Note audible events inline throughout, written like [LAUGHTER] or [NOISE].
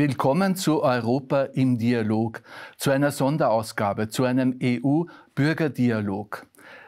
Willkommen zu Europa im Dialog, zu einer Sonderausgabe, zu einem EU-Bürgerdialog.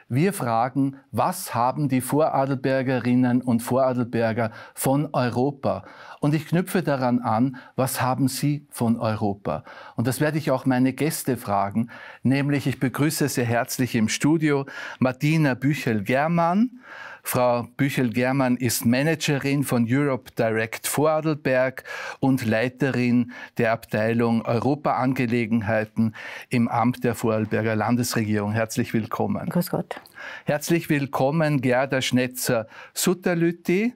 Wir fragen, was haben die Voradelbergerinnen und Voradelberger von Europa? Und ich knüpfe daran an, was haben sie von Europa? Und das werde ich auch meine Gäste fragen, nämlich ich begrüße sehr herzlich im Studio Martina Büchel-Germann, Frau Büchel-Germann ist Managerin von Europe Direct Vorarlberg und Leiterin der Abteilung Europaangelegenheiten im Amt der Vorarlberger Landesregierung. Herzlich willkommen. Grüß Gott. Herzlich willkommen, Gerda Schnetzer-Sutterlütti.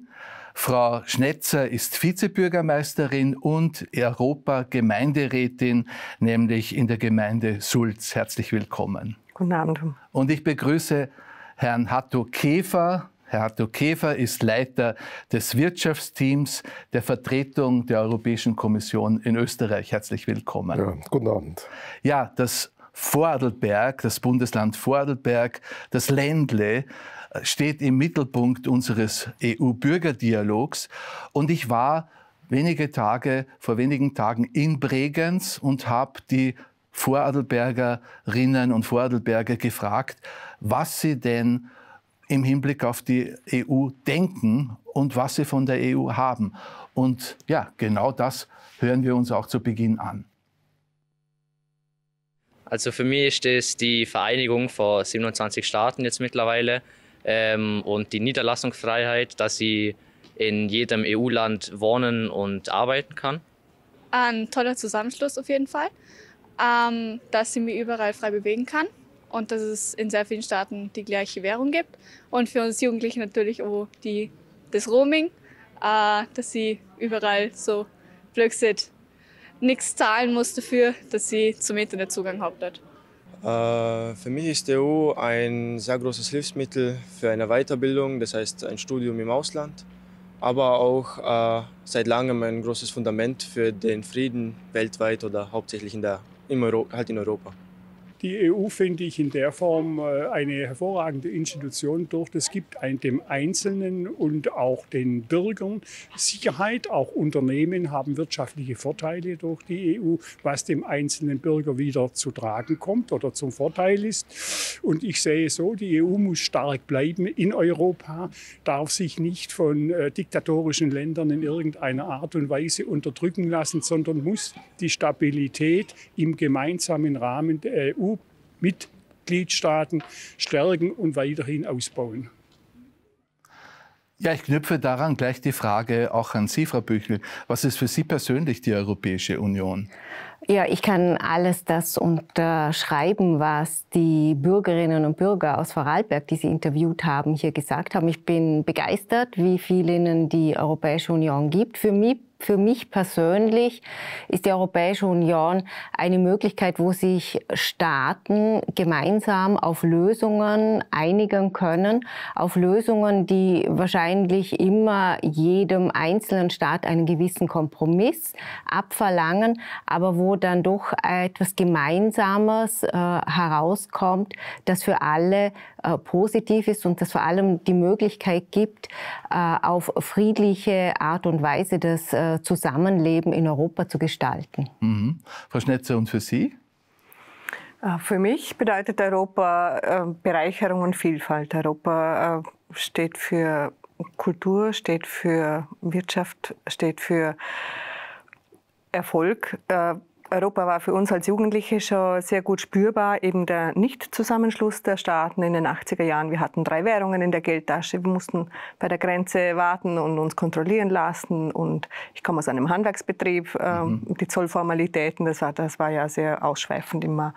Frau Schnetzer ist Vizebürgermeisterin und Europagemeinderätin, nämlich in der Gemeinde Sulz. Herzlich willkommen. Guten Abend. Und ich begrüße Herrn Hatto Käfer, Herr Arthur Käfer ist Leiter des Wirtschaftsteams der Vertretung der Europäischen Kommission in Österreich. Herzlich willkommen. Ja, guten Abend. Ja, das Vorarlberg, das Bundesland Vorarlberg, das Ländle äh, steht im Mittelpunkt unseres EU-Bürgerdialogs. Und ich war wenige Tage, vor wenigen Tagen in Bregenz und habe die Vorarlbergerinnen und Vorarlberger gefragt, was sie denn im Hinblick auf die EU denken und was sie von der EU haben. Und ja, genau das hören wir uns auch zu Beginn an. Also für mich ist es die Vereinigung von 27 Staaten jetzt mittlerweile ähm, und die Niederlassungsfreiheit, dass ich in jedem EU-Land wohnen und arbeiten kann. Ein toller Zusammenschluss auf jeden Fall, ähm, dass ich mich überall frei bewegen kann und dass es in sehr vielen Staaten die gleiche Währung gibt. Und für uns Jugendliche natürlich auch die, das Roaming, äh, dass sie überall so Blödsinn nichts zahlen muss dafür, dass sie zum Internet Zugang hat. Äh, für mich ist der EU ein sehr großes Hilfsmittel für eine Weiterbildung, das heißt ein Studium im Ausland, aber auch äh, seit langem ein großes Fundament für den Frieden weltweit oder hauptsächlich in der, im Euro, halt in Europa. Die EU finde ich in der Form äh, eine hervorragende Institution durch. Es gibt dem Einzelnen und auch den Bürgern Sicherheit. Auch Unternehmen haben wirtschaftliche Vorteile durch die EU, was dem einzelnen Bürger wieder zu tragen kommt oder zum Vorteil ist. Und ich sehe so, die EU muss stark bleiben in Europa, darf sich nicht von äh, diktatorischen Ländern in irgendeiner Art und Weise unterdrücken lassen, sondern muss die Stabilität im gemeinsamen Rahmen der EU Mitgliedstaaten stärken und weiterhin ausbauen. Ja, ich knüpfe daran gleich die Frage auch an Sie, Frau Büchel. Was ist für Sie persönlich die Europäische Union? Ja, ich kann alles das unterschreiben, was die Bürgerinnen und Bürger aus Vorarlberg, die Sie interviewt haben, hier gesagt haben. Ich bin begeistert, wie viel Ihnen die Europäische Union gibt. Für mich für mich persönlich ist die Europäische Union eine Möglichkeit, wo sich Staaten gemeinsam auf Lösungen einigen können, auf Lösungen, die wahrscheinlich immer jedem einzelnen Staat einen gewissen Kompromiss abverlangen, aber wo dann doch etwas Gemeinsames äh, herauskommt, das für alle äh, positiv ist und das vor allem die Möglichkeit gibt, äh, auf friedliche Art und Weise das äh, Zusammenleben in Europa zu gestalten. Mhm. Frau Schnetzer, und für Sie? Für mich bedeutet Europa Bereicherung und Vielfalt. Europa steht für Kultur, steht für Wirtschaft, steht für Erfolg. Europa war für uns als Jugendliche schon sehr gut spürbar, eben der Nicht-Zusammenschluss der Staaten in den 80er Jahren. Wir hatten drei Währungen in der Geldtasche, wir mussten bei der Grenze warten und uns kontrollieren lassen. Und ich komme aus einem Handwerksbetrieb, ähm, mhm. die Zollformalitäten, das war, das war ja sehr ausschweifend immer.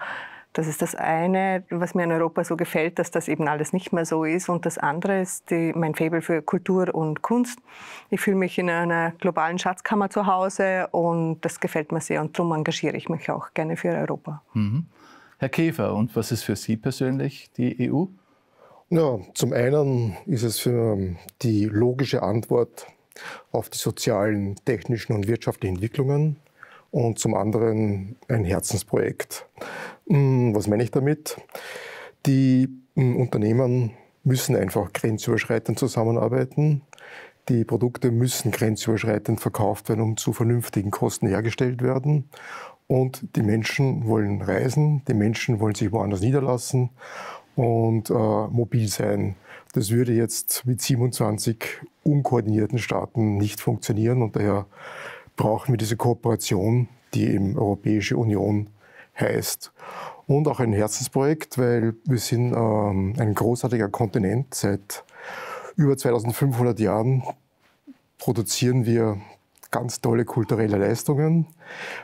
Das ist das eine, was mir in Europa so gefällt, dass das eben alles nicht mehr so ist. Und das andere ist die, mein Faible für Kultur und Kunst. Ich fühle mich in einer globalen Schatzkammer zu Hause und das gefällt mir sehr. Und darum engagiere ich mich auch gerne für Europa. Mhm. Herr Käfer, und was ist für Sie persönlich die EU? Ja, zum einen ist es für die logische Antwort auf die sozialen, technischen und wirtschaftlichen Entwicklungen und zum anderen ein Herzensprojekt. Hm, was meine ich damit? Die hm, Unternehmen müssen einfach grenzüberschreitend zusammenarbeiten. Die Produkte müssen grenzüberschreitend verkauft werden und zu vernünftigen Kosten hergestellt werden. Und die Menschen wollen reisen, die Menschen wollen sich woanders niederlassen und äh, mobil sein. Das würde jetzt mit 27 unkoordinierten Staaten nicht funktionieren und daher brauchen wir diese Kooperation, die eben Europäische Union heißt. Und auch ein Herzensprojekt, weil wir sind ähm, ein großartiger Kontinent. Seit über 2500 Jahren produzieren wir ganz tolle kulturelle Leistungen,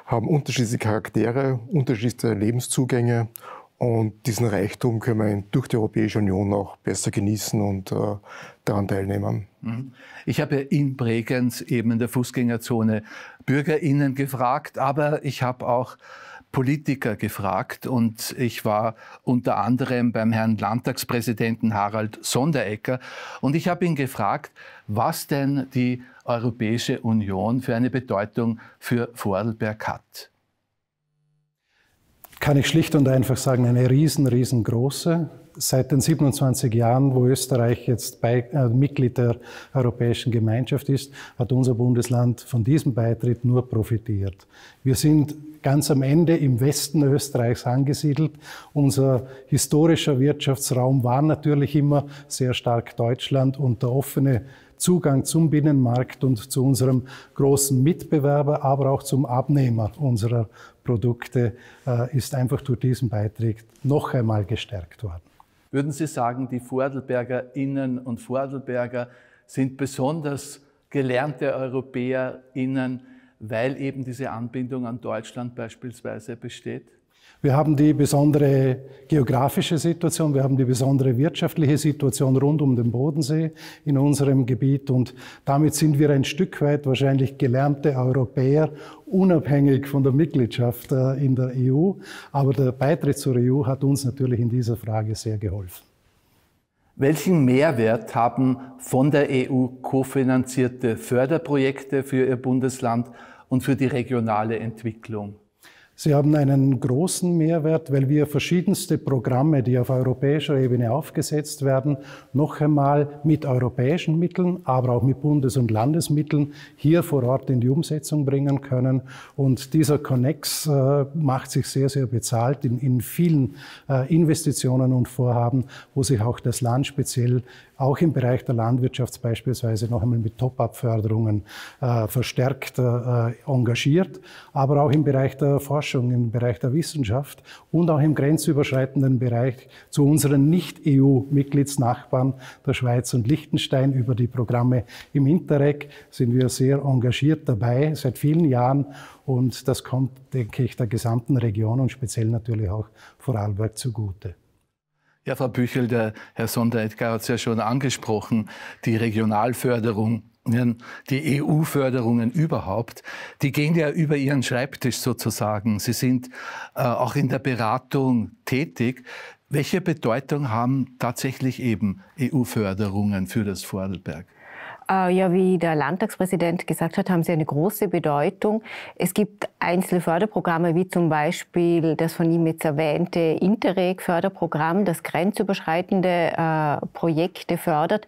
haben unterschiedliche Charaktere, unterschiedliche Lebenszugänge und diesen Reichtum können wir durch die Europäische Union auch besser genießen und äh, daran teilnehmen. Mhm. Ich habe in Bregenz eben in der Fußgängerzone BürgerInnen gefragt, aber ich habe auch Politiker gefragt und ich war unter anderem beim Herrn Landtagspräsidenten Harald Sonderegger und ich habe ihn gefragt, was denn die Europäische Union für eine Bedeutung für Vorarlberg hat kann ich schlicht und einfach sagen, eine riesen, riesengroße. Seit den 27 Jahren, wo Österreich jetzt bei, äh, Mitglied der Europäischen Gemeinschaft ist, hat unser Bundesland von diesem Beitritt nur profitiert. Wir sind ganz am Ende im Westen Österreichs angesiedelt. Unser historischer Wirtschaftsraum war natürlich immer sehr stark Deutschland und der offene Zugang zum Binnenmarkt und zu unserem großen Mitbewerber, aber auch zum Abnehmer unserer Produkte äh, ist einfach durch diesen Beitrag noch einmal gestärkt worden. Würden Sie sagen, die Vordelbergerinnen und Vordelberger sind besonders gelernte Europäerinnen, weil eben diese Anbindung an Deutschland beispielsweise besteht? Wir haben die besondere geografische Situation, wir haben die besondere wirtschaftliche Situation rund um den Bodensee in unserem Gebiet und damit sind wir ein Stück weit wahrscheinlich gelernte Europäer, unabhängig von der Mitgliedschaft äh, in der EU. Aber der Beitritt zur EU hat uns natürlich in dieser Frage sehr geholfen. Welchen Mehrwert haben von der EU kofinanzierte Förderprojekte für Ihr Bundesland und für die regionale Entwicklung? Sie haben einen großen Mehrwert, weil wir verschiedenste Programme, die auf europäischer Ebene aufgesetzt werden, noch einmal mit europäischen Mitteln, aber auch mit Bundes- und Landesmitteln hier vor Ort in die Umsetzung bringen können. Und dieser Connex äh, macht sich sehr, sehr bezahlt in, in vielen äh, Investitionen und Vorhaben, wo sich auch das Land speziell auch im Bereich der Landwirtschaft beispielsweise noch einmal mit Top-up-Förderungen äh, verstärkt äh, engagiert, aber auch im Bereich der Forschung, im Bereich der Wissenschaft und auch im grenzüberschreitenden Bereich zu unseren Nicht-EU-Mitgliedsnachbarn der Schweiz und Liechtenstein über die Programme im Interreg sind wir sehr engagiert dabei seit vielen Jahren und das kommt, denke ich, der gesamten Region und speziell natürlich auch Vorarlberg zugute. Ja, Frau Büchel, der Herr Sonderetgar hat es ja schon angesprochen, die Regionalförderung die EU-Förderungen überhaupt, die gehen ja über ihren Schreibtisch sozusagen. Sie sind äh, auch in der Beratung tätig. Welche Bedeutung haben tatsächlich eben EU-Förderungen für das Vorarlberg? Äh, ja, wie der Landtagspräsident gesagt hat, haben sie eine große Bedeutung. Es gibt einzelne Förderprogramme, wie zum Beispiel das von ihm jetzt erwähnte Interreg-Förderprogramm, das grenzüberschreitende äh, Projekte fördert,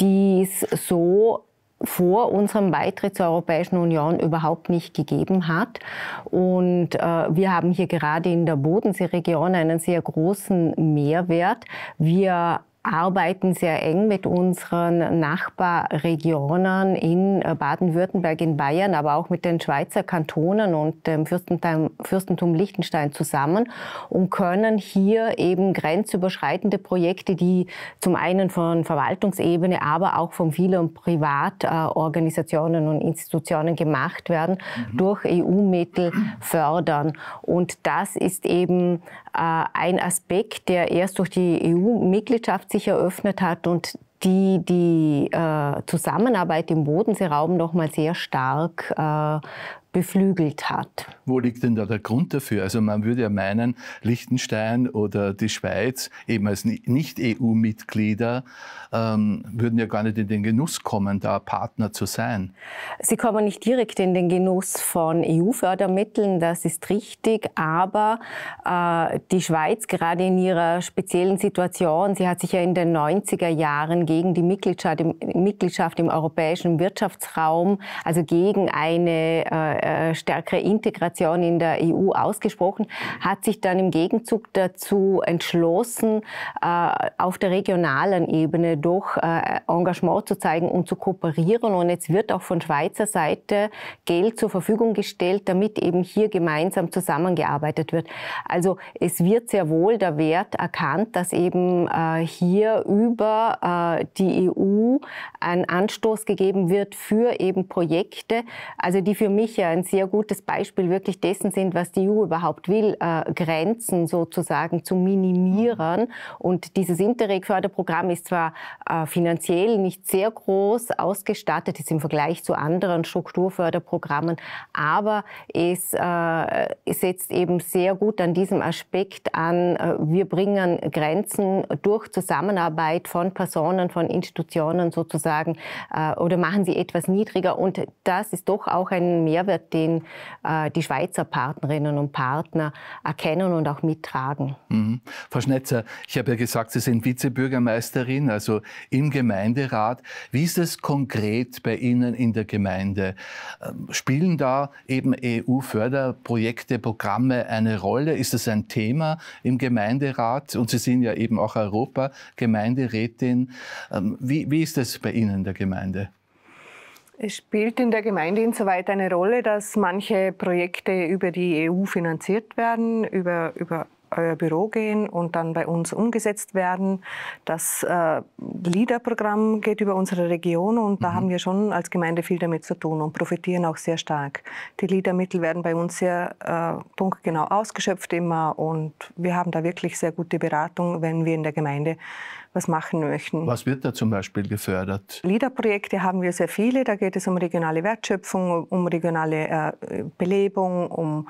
die es so vor unserem Beitritt zur Europäischen Union überhaupt nicht gegeben hat. Und äh, wir haben hier gerade in der Bodenseeregion einen sehr großen Mehrwert. Wir arbeiten sehr eng mit unseren Nachbarregionen in äh, Baden-Württemberg, in Bayern, aber auch mit den Schweizer Kantonen und dem Fürstentum, Fürstentum Liechtenstein zusammen und können hier eben grenzüberschreitende Projekte, die zum einen von Verwaltungsebene, aber auch von vielen Privatorganisationen äh, und Institutionen gemacht werden, mhm. durch EU-Mittel fördern. Und das ist eben äh, ein Aspekt, der erst durch die EU-Mitgliedschaft sich eröffnet hat und die die äh, Zusammenarbeit im Bodenseeraum nochmal sehr stark äh, beflügelt hat. Wo liegt denn da der Grund dafür? Also man würde ja meinen, Liechtenstein oder die Schweiz, eben als Nicht-EU-Mitglieder, ähm, würden ja gar nicht in den Genuss kommen, da Partner zu sein. Sie kommen nicht direkt in den Genuss von EU-Fördermitteln, das ist richtig, aber äh, die Schweiz gerade in ihrer speziellen Situation, sie hat sich ja in den 90er Jahren gegen die Mitgliedschaft im, Mitgliedschaft im europäischen Wirtschaftsraum, also gegen eine äh, äh, stärkere Integration in der EU ausgesprochen, hat sich dann im Gegenzug dazu entschlossen, äh, auf der regionalen Ebene durch äh, Engagement zu zeigen und zu kooperieren. Und jetzt wird auch von Schweizer Seite Geld zur Verfügung gestellt, damit eben hier gemeinsam zusammengearbeitet wird. Also es wird sehr wohl der Wert erkannt, dass eben hier über die EU ein Anstoß gegeben wird für eben Projekte, also die für mich ja ein sehr gutes Beispiel wirklich dessen sind, was die EU überhaupt will, äh, Grenzen sozusagen zu minimieren. Und dieses Interreg-Förderprogramm ist zwar äh, finanziell nicht sehr groß ausgestattet, ist im Vergleich zu anderen Strukturförderprogrammen, aber es äh, setzt eben sehr gut an diesem Aspekt an, äh, wir bringen Grenzen durch Zusammenarbeit von Personen, von Institutionen sozusagen äh, oder machen sie etwas niedriger. Und das ist doch auch ein Mehrwert den äh, die Schweizer Partnerinnen und Partner erkennen und auch mittragen. Mhm. Frau Schnetzer, ich habe ja gesagt, Sie sind Vizebürgermeisterin, also im Gemeinderat. Wie ist es konkret bei Ihnen in der Gemeinde? Ähm, spielen da eben EU-Förderprojekte, Programme eine Rolle? Ist das ein Thema im Gemeinderat? Und Sie sind ja eben auch Europa-Gemeinderätin. Ähm, wie, wie ist es bei Ihnen in der Gemeinde? Es spielt in der Gemeinde insoweit eine Rolle, dass manche Projekte über die EU finanziert werden, über, über euer Büro gehen und dann bei uns umgesetzt werden. Das äh, LIDA-Programm geht über unsere Region und mhm. da haben wir schon als Gemeinde viel damit zu tun und profitieren auch sehr stark. Die LIDA-Mittel werden bei uns sehr äh, punktgenau ausgeschöpft immer und wir haben da wirklich sehr gute Beratung, wenn wir in der Gemeinde was machen möchten. Was wird da zum Beispiel gefördert? LIDA-Projekte haben wir sehr viele. Da geht es um regionale Wertschöpfung, um regionale äh, Belebung, um,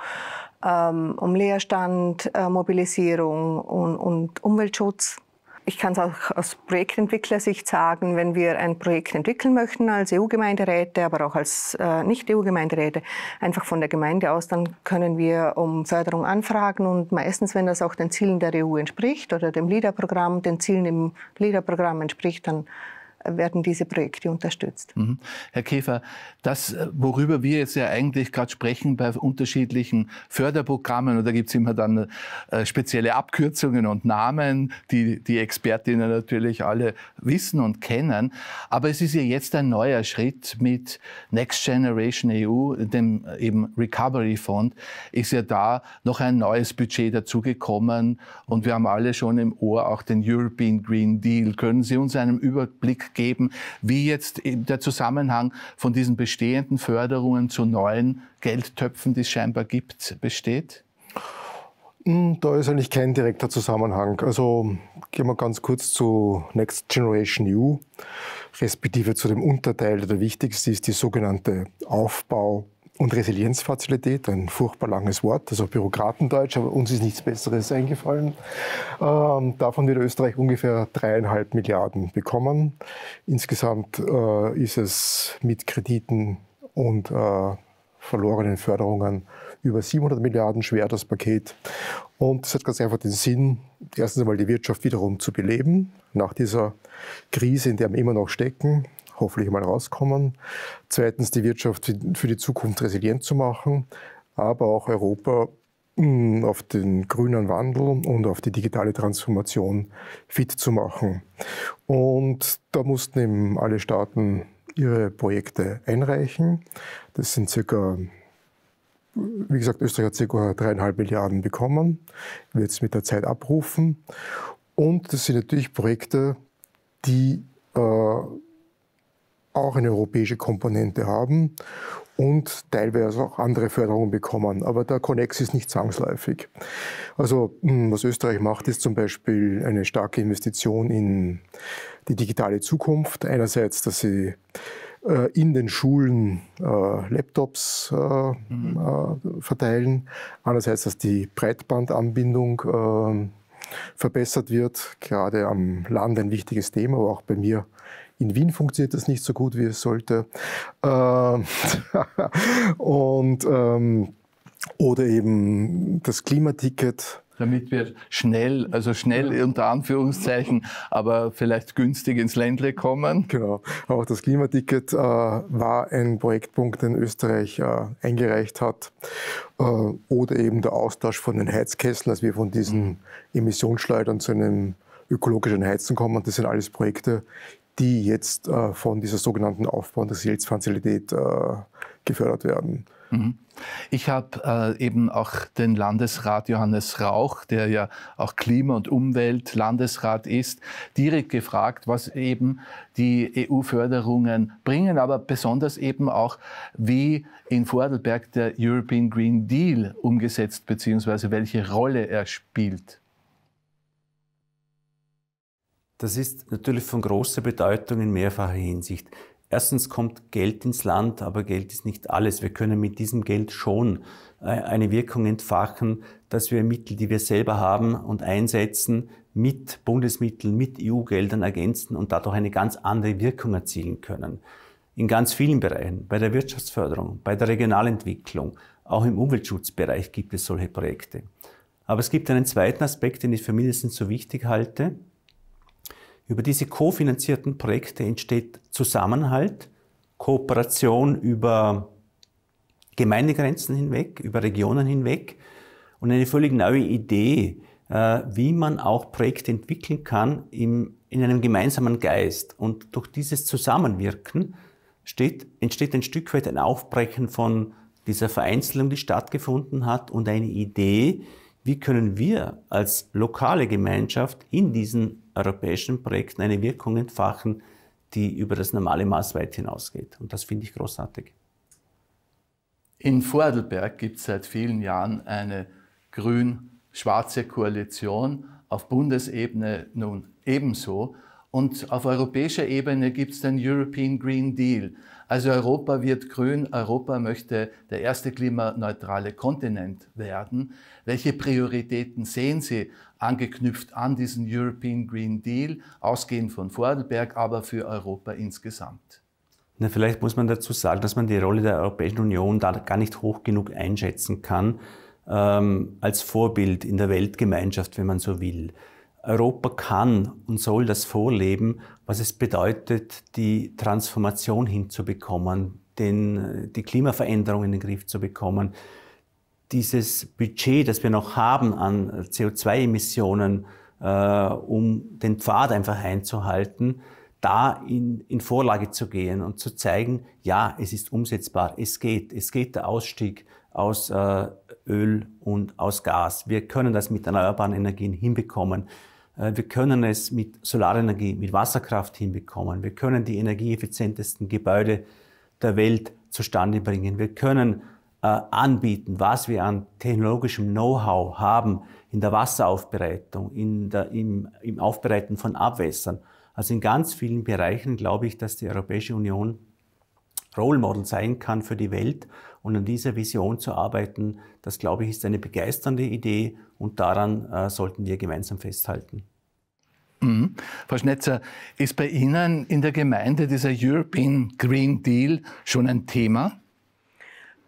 ähm, um Leerstand, äh, Mobilisierung und, und Umweltschutz. Ich kann es auch aus Projektentwicklersicht sagen, wenn wir ein Projekt entwickeln möchten als EU-Gemeinderäte, aber auch als äh, Nicht-EU-Gemeinderäte, einfach von der Gemeinde aus, dann können wir um Förderung anfragen und meistens, wenn das auch den Zielen der EU entspricht oder dem LIDA-Programm, den Zielen im LIDA-Programm entspricht, dann werden diese Projekte unterstützt. Mhm. Herr Käfer, das, äh, worüber wir jetzt ja eigentlich gerade sprechen bei unterschiedlichen Förderprogrammen, und da gibt es immer dann äh, spezielle Abkürzungen und Namen, die die Expertinnen natürlich alle wissen und kennen. Aber es ist ja jetzt ein neuer Schritt mit Next Generation EU, dem äh, eben Recovery Fund, ist ja da noch ein neues Budget dazugekommen und wir haben alle schon im Ohr auch den European Green Deal. Können Sie uns einen Überblick geben, wie jetzt der Zusammenhang von diesen bestehenden Förderungen zu neuen Geldtöpfen, die es scheinbar gibt, besteht? Hm, da ist eigentlich kein direkter Zusammenhang. Also gehen wir ganz kurz zu Next Generation EU, respektive zu dem Unterteil, der wichtigste ist, die sogenannte Aufbau- und Resilienzfazilität, ein furchtbar langes Wort, also Bürokratendeutsch, aber uns ist nichts Besseres eingefallen. Ähm, davon wird Österreich ungefähr dreieinhalb Milliarden bekommen. Insgesamt äh, ist es mit Krediten und äh, verlorenen Förderungen über 700 Milliarden schwer, das Paket. Und es hat ganz einfach den Sinn, erstens einmal die Wirtschaft wiederum zu beleben, nach dieser Krise, in der wir immer noch stecken, hoffentlich mal rauskommen. Zweitens die Wirtschaft für die Zukunft resilient zu machen, aber auch Europa mm, auf den grünen Wandel und auf die digitale Transformation fit zu machen. Und da mussten eben alle Staaten ihre Projekte einreichen. Das sind circa, wie gesagt, Österreich hat circa dreieinhalb Milliarden bekommen, wird es mit der Zeit abrufen. Und das sind natürlich Projekte, die äh, auch eine europäische Komponente haben und teilweise auch andere Förderungen bekommen. Aber der Connex ist nicht zwangsläufig. Also hm, was Österreich macht, ist zum Beispiel eine starke Investition in die digitale Zukunft. Einerseits, dass sie äh, in den Schulen äh, Laptops äh, mhm. verteilen. Andererseits, dass die Breitbandanbindung verbessert wird. Gerade am Land ein wichtiges Thema, aber auch bei mir in Wien funktioniert das nicht so gut, wie es sollte. Ähm, [LAUGHS] und, ähm, oder eben das Klimaticket damit wir schnell, also schnell unter Anführungszeichen, aber vielleicht günstig ins Ländle kommen. Genau. Auch das Klimaticket äh, war ein Projektpunkt, den Österreich äh, eingereicht hat. Äh, oder eben der Austausch von den Heizkesseln, dass wir von diesen mhm. Emissionsschleudern zu einem ökologischen Heizen kommen. Das sind alles Projekte, die jetzt äh, von dieser sogenannten Aufbau- der Hilfsfazilität äh, gefördert werden. Mhm. Ich habe äh, eben auch den Landesrat Johannes Rauch, der ja auch Klima- und Umweltlandesrat ist, direkt gefragt, was eben die EU-Förderungen bringen, aber besonders eben auch, wie in Vordelberg der European Green Deal umgesetzt bzw. welche Rolle er spielt. Das ist natürlich von großer Bedeutung in mehrfacher Hinsicht. Erstens kommt Geld ins Land, aber Geld ist nicht alles. Wir können mit diesem Geld schon äh, eine Wirkung entfachen, dass wir Mittel, die wir selber haben und einsetzen, mit Bundesmitteln, mit EU-Geldern ergänzen und dadurch eine ganz andere Wirkung erzielen können. In ganz vielen Bereichen, bei der Wirtschaftsförderung, bei der Regionalentwicklung, auch im Umweltschutzbereich gibt es solche Projekte. Aber es gibt einen zweiten Aspekt, den ich für mindestens so wichtig halte. Über diese kofinanzierten Projekte entsteht Zusammenhalt, Kooperation über Gemeindegrenzen hinweg, über Regionen hinweg und eine völlig neue Idee, äh, wie man auch Projekte entwickeln kann in einem gemeinsamen Geist. Und durch dieses Zusammenwirken steht, entsteht ein Stück weit ein Aufbrechen von dieser Vereinzelung, die stattgefunden hat und eine Idee, wie können wir als lokale Gemeinschaft in diesen europäischen Projekten eine Wirkung entfachen, die über das normale Maß weit hinausgeht. Und das finde ich großartig. In Vordelberg gibt es seit vielen Jahren eine grün-schwarze Koalition, auf Bundesebene nun ebenso. Und auf europäischer Ebene gibt es den European Green Deal. Also Europa wird grün, Europa möchte der erste klimaneutrale Kontinent werden. Welche Prioritäten sehen Sie angeknüpft an diesen European Green Deal, ausgehend von Vordelberg, aber für Europa insgesamt? Na, vielleicht muss man dazu sagen, dass man die Rolle der Europäischen Union da gar nicht hoch genug einschätzen kann, ähm, als Vorbild in der Weltgemeinschaft, wenn man so will. Europa kann und soll das vorleben, was es bedeutet, die Transformation hinzubekommen, den, die Klimaveränderung in den Griff zu bekommen, dieses Budget, das wir noch haben an CO2-Emissionen, äh, um den Pfad einfach einzuhalten, da in, in Vorlage zu gehen und zu zeigen, ja, es ist umsetzbar, es geht, es geht der Ausstieg aus äh, Öl und aus Gas. Wir können das mit erneuerbaren Energien hinbekommen. Äh, wir können es mit Solarenergie, mit Wasserkraft hinbekommen. Wir können die energieeffizientesten Gebäude der Welt zustande bringen. Wir können äh, anbieten, was wir an technologischem Know-how haben in der Wasseraufbereitung, in der, im, im Aufbereiten von Abwässern. Also in ganz vielen Bereichen glaube ich, dass die Europäische Union Role Model sein kann für die Welt und an dieser Vision zu arbeiten, das glaube ich, ist eine begeisternde Idee und daran äh, sollten wir gemeinsam festhalten. Mhm. Frau Schnetzer, ist bei Ihnen in der Gemeinde dieser European Green Deal schon ein Thema?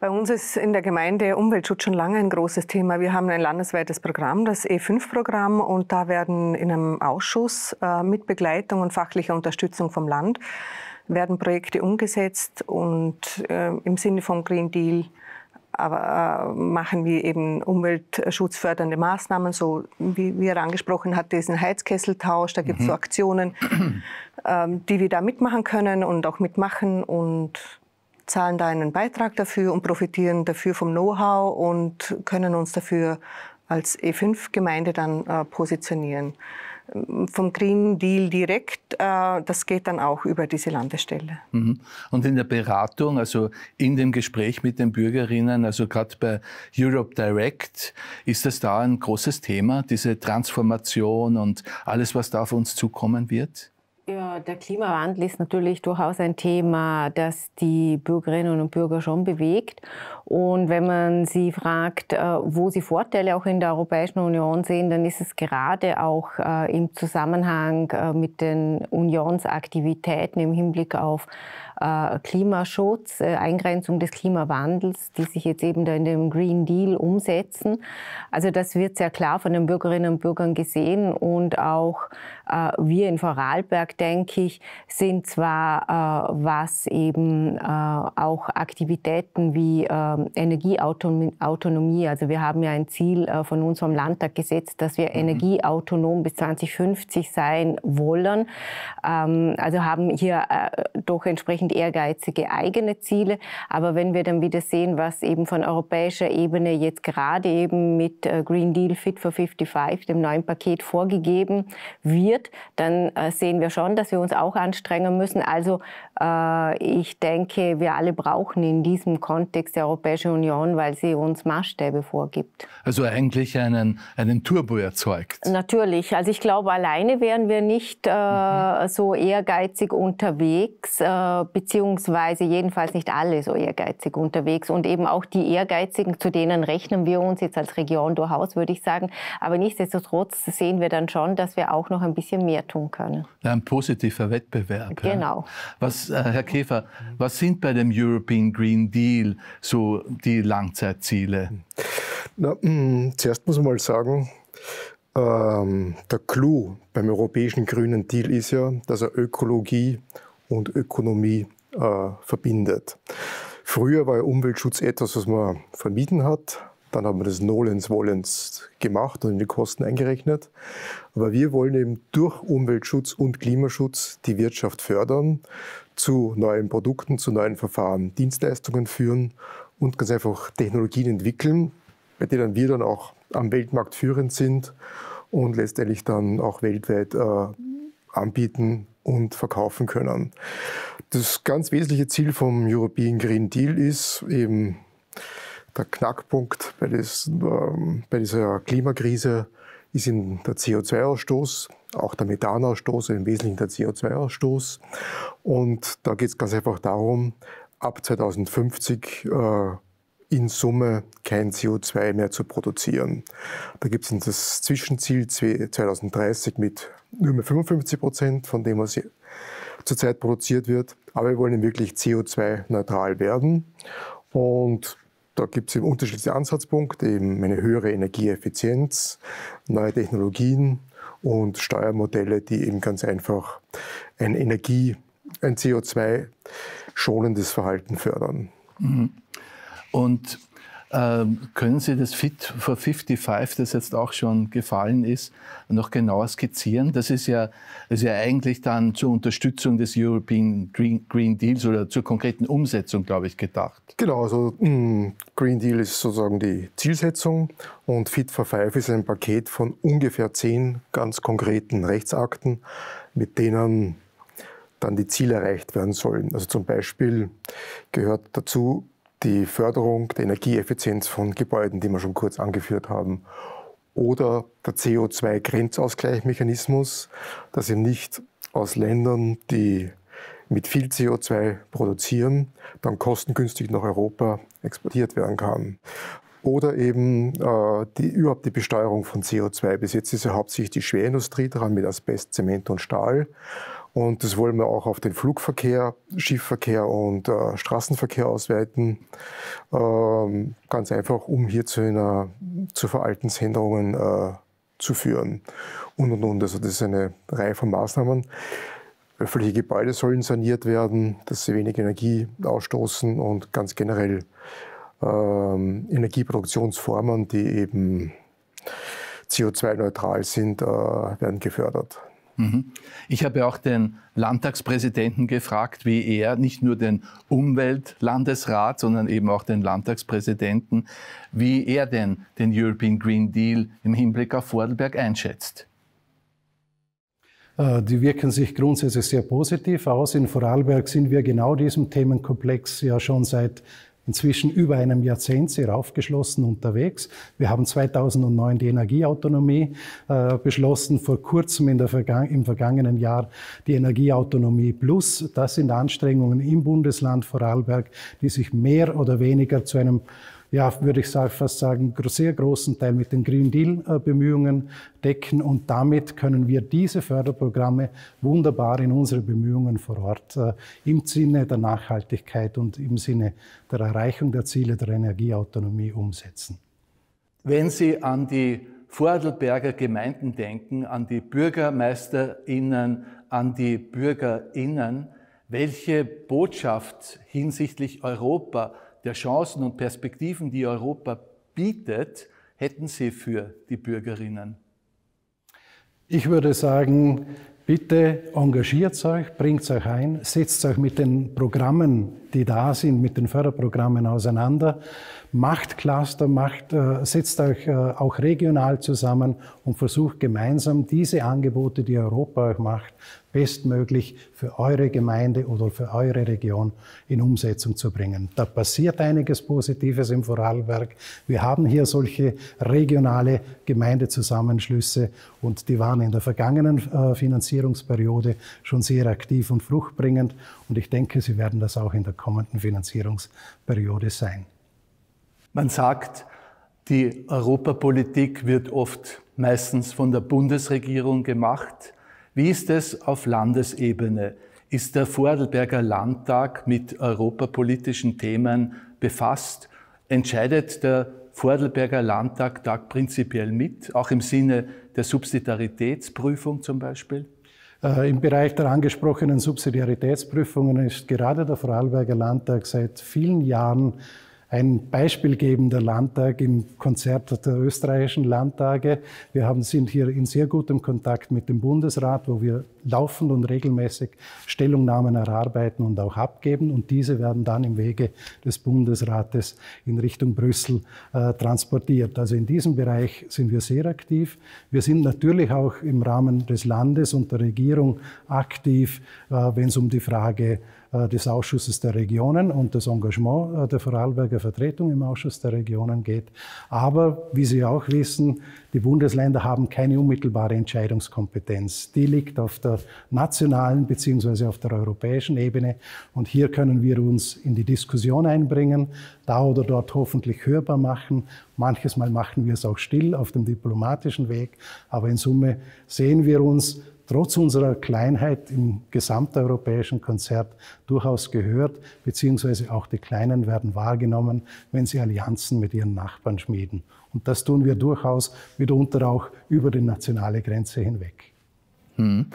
Bei uns ist in der Gemeinde Umweltschutz schon lange ein großes Thema. Wir haben ein landesweites Programm, das E5-Programm, und da werden in einem Ausschuss äh, mit Begleitung und fachlicher Unterstützung vom Land werden Projekte umgesetzt und äh, im Sinne vom Green Deal aber, äh, machen wir eben umweltschutzfördernde Maßnahmen, so wie, wie er angesprochen hat, diesen Heizkesseltausch, da gibt es mhm. so Aktionen, [CLEARS THROAT] ähm, die wir da mitmachen können und auch mitmachen und zahlen da einen Beitrag dafür und profitieren dafür vom Know-how und können uns dafür als E5-Gemeinde dann äh, positionieren vom Green Deal direkt, äh, das geht dann auch über diese Landesstelle. Mhm. Und in der Beratung, also in dem Gespräch mit den Bürgerinnen, also gerade bei Europe Direct, ist das da ein großes Thema, diese Transformation und alles, was da auf uns zukommen wird? Ja, der Klimawandel ist natürlich durchaus ein Thema, das die Bürgerinnen und Bürger schon bewegt. Und wenn man sie fragt, äh, wo sie Vorteile auch in der Europäischen Union sehen, dann ist es gerade auch äh, im Zusammenhang äh, mit den Unionsaktivitäten im Hinblick auf Klimaschutz, Eingrenzung des Klimawandels, die sich jetzt eben da in dem Green Deal umsetzen. Also das wird sehr klar von den Bürgerinnen und Bürgern gesehen und auch äh, wir in Vorarlberg, denke ich, sind zwar, äh, was eben äh, auch Aktivitäten wie ähm, Energieautonomie, also wir haben ja ein Ziel von unserem Landtag gesetzt, dass wir mhm. energieautonom bis 2050 sein wollen. Ähm, also haben hier doch entsprechend ehrgeizige eigene Ziele. Aber wenn wir dann wieder sehen, was eben von europäischer Ebene jetzt gerade eben mit Green Deal Fit for 55, dem neuen Paket, vorgegeben wird, wird, dann äh, sehen wir schon, dass wir uns auch anstrengen müssen. Also äh, ich denke, wir alle brauchen in diesem Kontext die Europäische Union, weil sie uns Maßstäbe vorgibt. Also eigentlich einen, einen Turbo erzeugt. Natürlich. Also ich glaube, alleine wären wir nicht äh, mhm. so ehrgeizig unterwegs, beziehungsweise jedenfalls nicht alle so ehrgeizig unterwegs. Und eben auch die Ehrgeizigen, zu denen rechnen wir uns jetzt als Region durchaus, würde ich sagen. Aber nichtsdestotrotz sehen wir dann schon, dass wir auch noch ein bisschen bisschen mehr tun können. ein positiver Wettbewerb. Genau. Ja. Was, äh, Herr Käfer, was sind bei dem European Green Deal so die Langzeitziele? Na, mh, hm, zuerst muss man mal sagen, ähm, der Clou beim Europäischen Grünen Deal ist ja, dass er Ökologie und Ökonomie äh, verbindet. Früher war ja Umweltschutz etwas, was man vermieden hat. Dann haben wir das Nolens Wollens gemacht und in die Kosten eingerechnet. Aber wir wollen eben durch Umweltschutz und Klimaschutz die Wirtschaft fördern, zu neuen Produkten, zu neuen Verfahren, Dienstleistungen führen und ganz einfach Technologien entwickeln, bei denen wir dann auch am Weltmarkt führend sind und letztendlich dann auch weltweit äh, anbieten und verkaufen können. Das ganz wesentliche Ziel vom European Green Deal ist eben der Knackpunkt bei, des, ähm, bei dieser Klimakrise ist in der CO2-Ausstoß, auch der Methanausstoß, im Wesentlichen der CO2-Ausstoß. Und da geht es ganz einfach darum, ab 2050 äh, in Summe kein CO2 mehr zu produzieren. Da gibt es das Zwischenziel 2030 mit nur mehr 55 Prozent von dem, was zurzeit produziert wird. Aber wir wollen wirklich CO2-neutral werden. Und da gibt es unterschiedliche Ansatzpunkte, eben eine höhere Energieeffizienz, neue Technologien und Steuermodelle, die eben ganz einfach ein Energie, ein CO2-schonendes Verhalten fördern. Mhm. Und ähm, können Sie das Fit for 55, das jetzt auch schon gefallen ist, noch genauer skizzieren? Das ist ja, ist ja eigentlich dann zur Unterstützung des European Green, Green Deals oder zur konkreten Umsetzung, glaube ich, gedacht. Genau, also mm, Green Deal ist sozusagen die Zielsetzung und Fit for 5 ist ein Paket von ungefähr zehn ganz konkreten Rechtsakten, mit denen dann die Ziele erreicht werden sollen. Also zum Beispiel gehört dazu die Förderung der Energieeffizienz von Gebäuden, die wir schon kurz angeführt haben, oder der CO2-Grenzausgleichmechanismus, dass eben nicht aus Ländern, die mit viel CO2 produzieren, dann kostengünstig nach Europa exportiert werden kann. Oder eben äh, die, überhaupt die Besteuerung von CO2. Bis jetzt ist ja hauptsächlich die Schwerindustrie dran mit Asbest, Zement und Stahl. Und das wollen wir auch auf den Flugverkehr, Schiffverkehr und äh, Straßenverkehr ausweiten. Ähm, ganz einfach, um hier zu, einer, zu Verhaltensänderungen äh, zu führen. Und und und. Also das ist eine Reihe von Maßnahmen. Öffentliche Gebäude sollen saniert werden, dass sie wenig Energie ausstoßen und ganz generell ähm, Energieproduktionsformen, die eben CO2-neutral sind, äh, werden gefördert. Mhm. Ich habe auch den Landtagspräsidenten gefragt, wie er nicht nur den Umweltlandesrat, sondern eben auch den Landtagspräsidenten, wie er denn den European Green Deal im Hinblick auf Vordelberg einschätzt. Äh, die wirken sich grundsätzlich sehr positiv aus. In Vorarlberg sind wir genau diesem Themenkomplex ja schon seit inzwischen über einem Jahrzehnt sehr aufgeschlossen unterwegs. Wir haben 2009 die Energieautonomie äh, beschlossen, vor kurzem in der Verga im vergangenen Jahr die Energieautonomie Plus. Das sind Anstrengungen im Bundesland Vorarlberg, die sich mehr oder weniger zu einem ja, würde ich fast sagen, sehr großen Teil mit den Green Deal-Bemühungen äh, decken. Und damit können wir diese Förderprogramme wunderbar in unsere Bemühungen vor Ort äh, im Sinne der Nachhaltigkeit und im Sinne der Erreichung der Ziele der Energieautonomie umsetzen. Wenn Sie an die Vorarlberger Gemeinden denken, an die BürgermeisterInnen, an die BürgerInnen, welche Botschaft hinsichtlich Europa, der Chancen und Perspektiven, die Europa bietet, hätten Sie für die Bürgerinnen? Ich würde sagen, bitte engagiert euch, bringt euch ein, setzt euch mit den Programmen, die da sind, mit den Förderprogrammen auseinander, macht Cluster, macht, äh, setzt euch äh, auch regional zusammen und versucht gemeinsam diese Angebote, die Europa euch macht, bestmöglich für eure Gemeinde oder für eure Region in Umsetzung zu bringen. Da passiert einiges Positives im Vorarlberg. Wir haben hier solche regionale Gemeindezusammenschlüsse und die waren in der vergangenen äh, Finanzierungsperiode schon sehr aktiv und fruchtbringend und ich denke, sie werden das auch in der kommenden Finanzierungsperiode sein. Man sagt, die Europapolitik wird oft meistens von der Bundesregierung gemacht. Wie ist es auf Landesebene? Ist der Vorarlberger Landtag mit europapolitischen Themen befasst? Entscheidet der Vordelberger Landtag da prinzipiell mit, auch im Sinne der Subsidiaritätsprüfung zum Beispiel? Äh, Im Bereich der angesprochenen Subsidiaritätsprüfungen ist gerade der Vorarlberger Landtag seit vielen Jahren ein beispielgebender Landtag im Konzert der österreichischen Landtage. Wir haben, sind hier in sehr gutem Kontakt mit dem Bundesrat, wo wir laufend und regelmäßig Stellungnahmen erarbeiten und auch abgeben. Und diese werden dann im Wege des Bundesrates in Richtung Brüssel äh, transportiert. Also in diesem Bereich sind wir sehr aktiv. Wir sind natürlich auch im Rahmen des Landes und der Regierung aktiv, äh, wenn es um die Frage geht, äh, des Ausschusses der Regionen und das Engagement äh, der Vorarlberger Vertretung im Ausschuss der Regionen geht. Aber wie Sie auch wissen, die Bundesländer haben keine unmittelbare Entscheidungskompetenz. Die liegt auf der nationalen bzw. auf der europäischen Ebene. Und hier können wir uns in die Diskussion einbringen, da oder dort hoffentlich hörbar machen. Manches Mal machen wir es auch still auf dem diplomatischen Weg. Aber in Summe sehen wir uns trotz unserer Kleinheit im gesamteuropäischen Konzert durchaus gehört, beziehungsweise auch die Kleinen werden wahrgenommen, wenn sie Allianzen mit ihren Nachbarn schmieden. Und das tun wir durchaus mitunter auch über die nationale Grenze hinweg. Hm.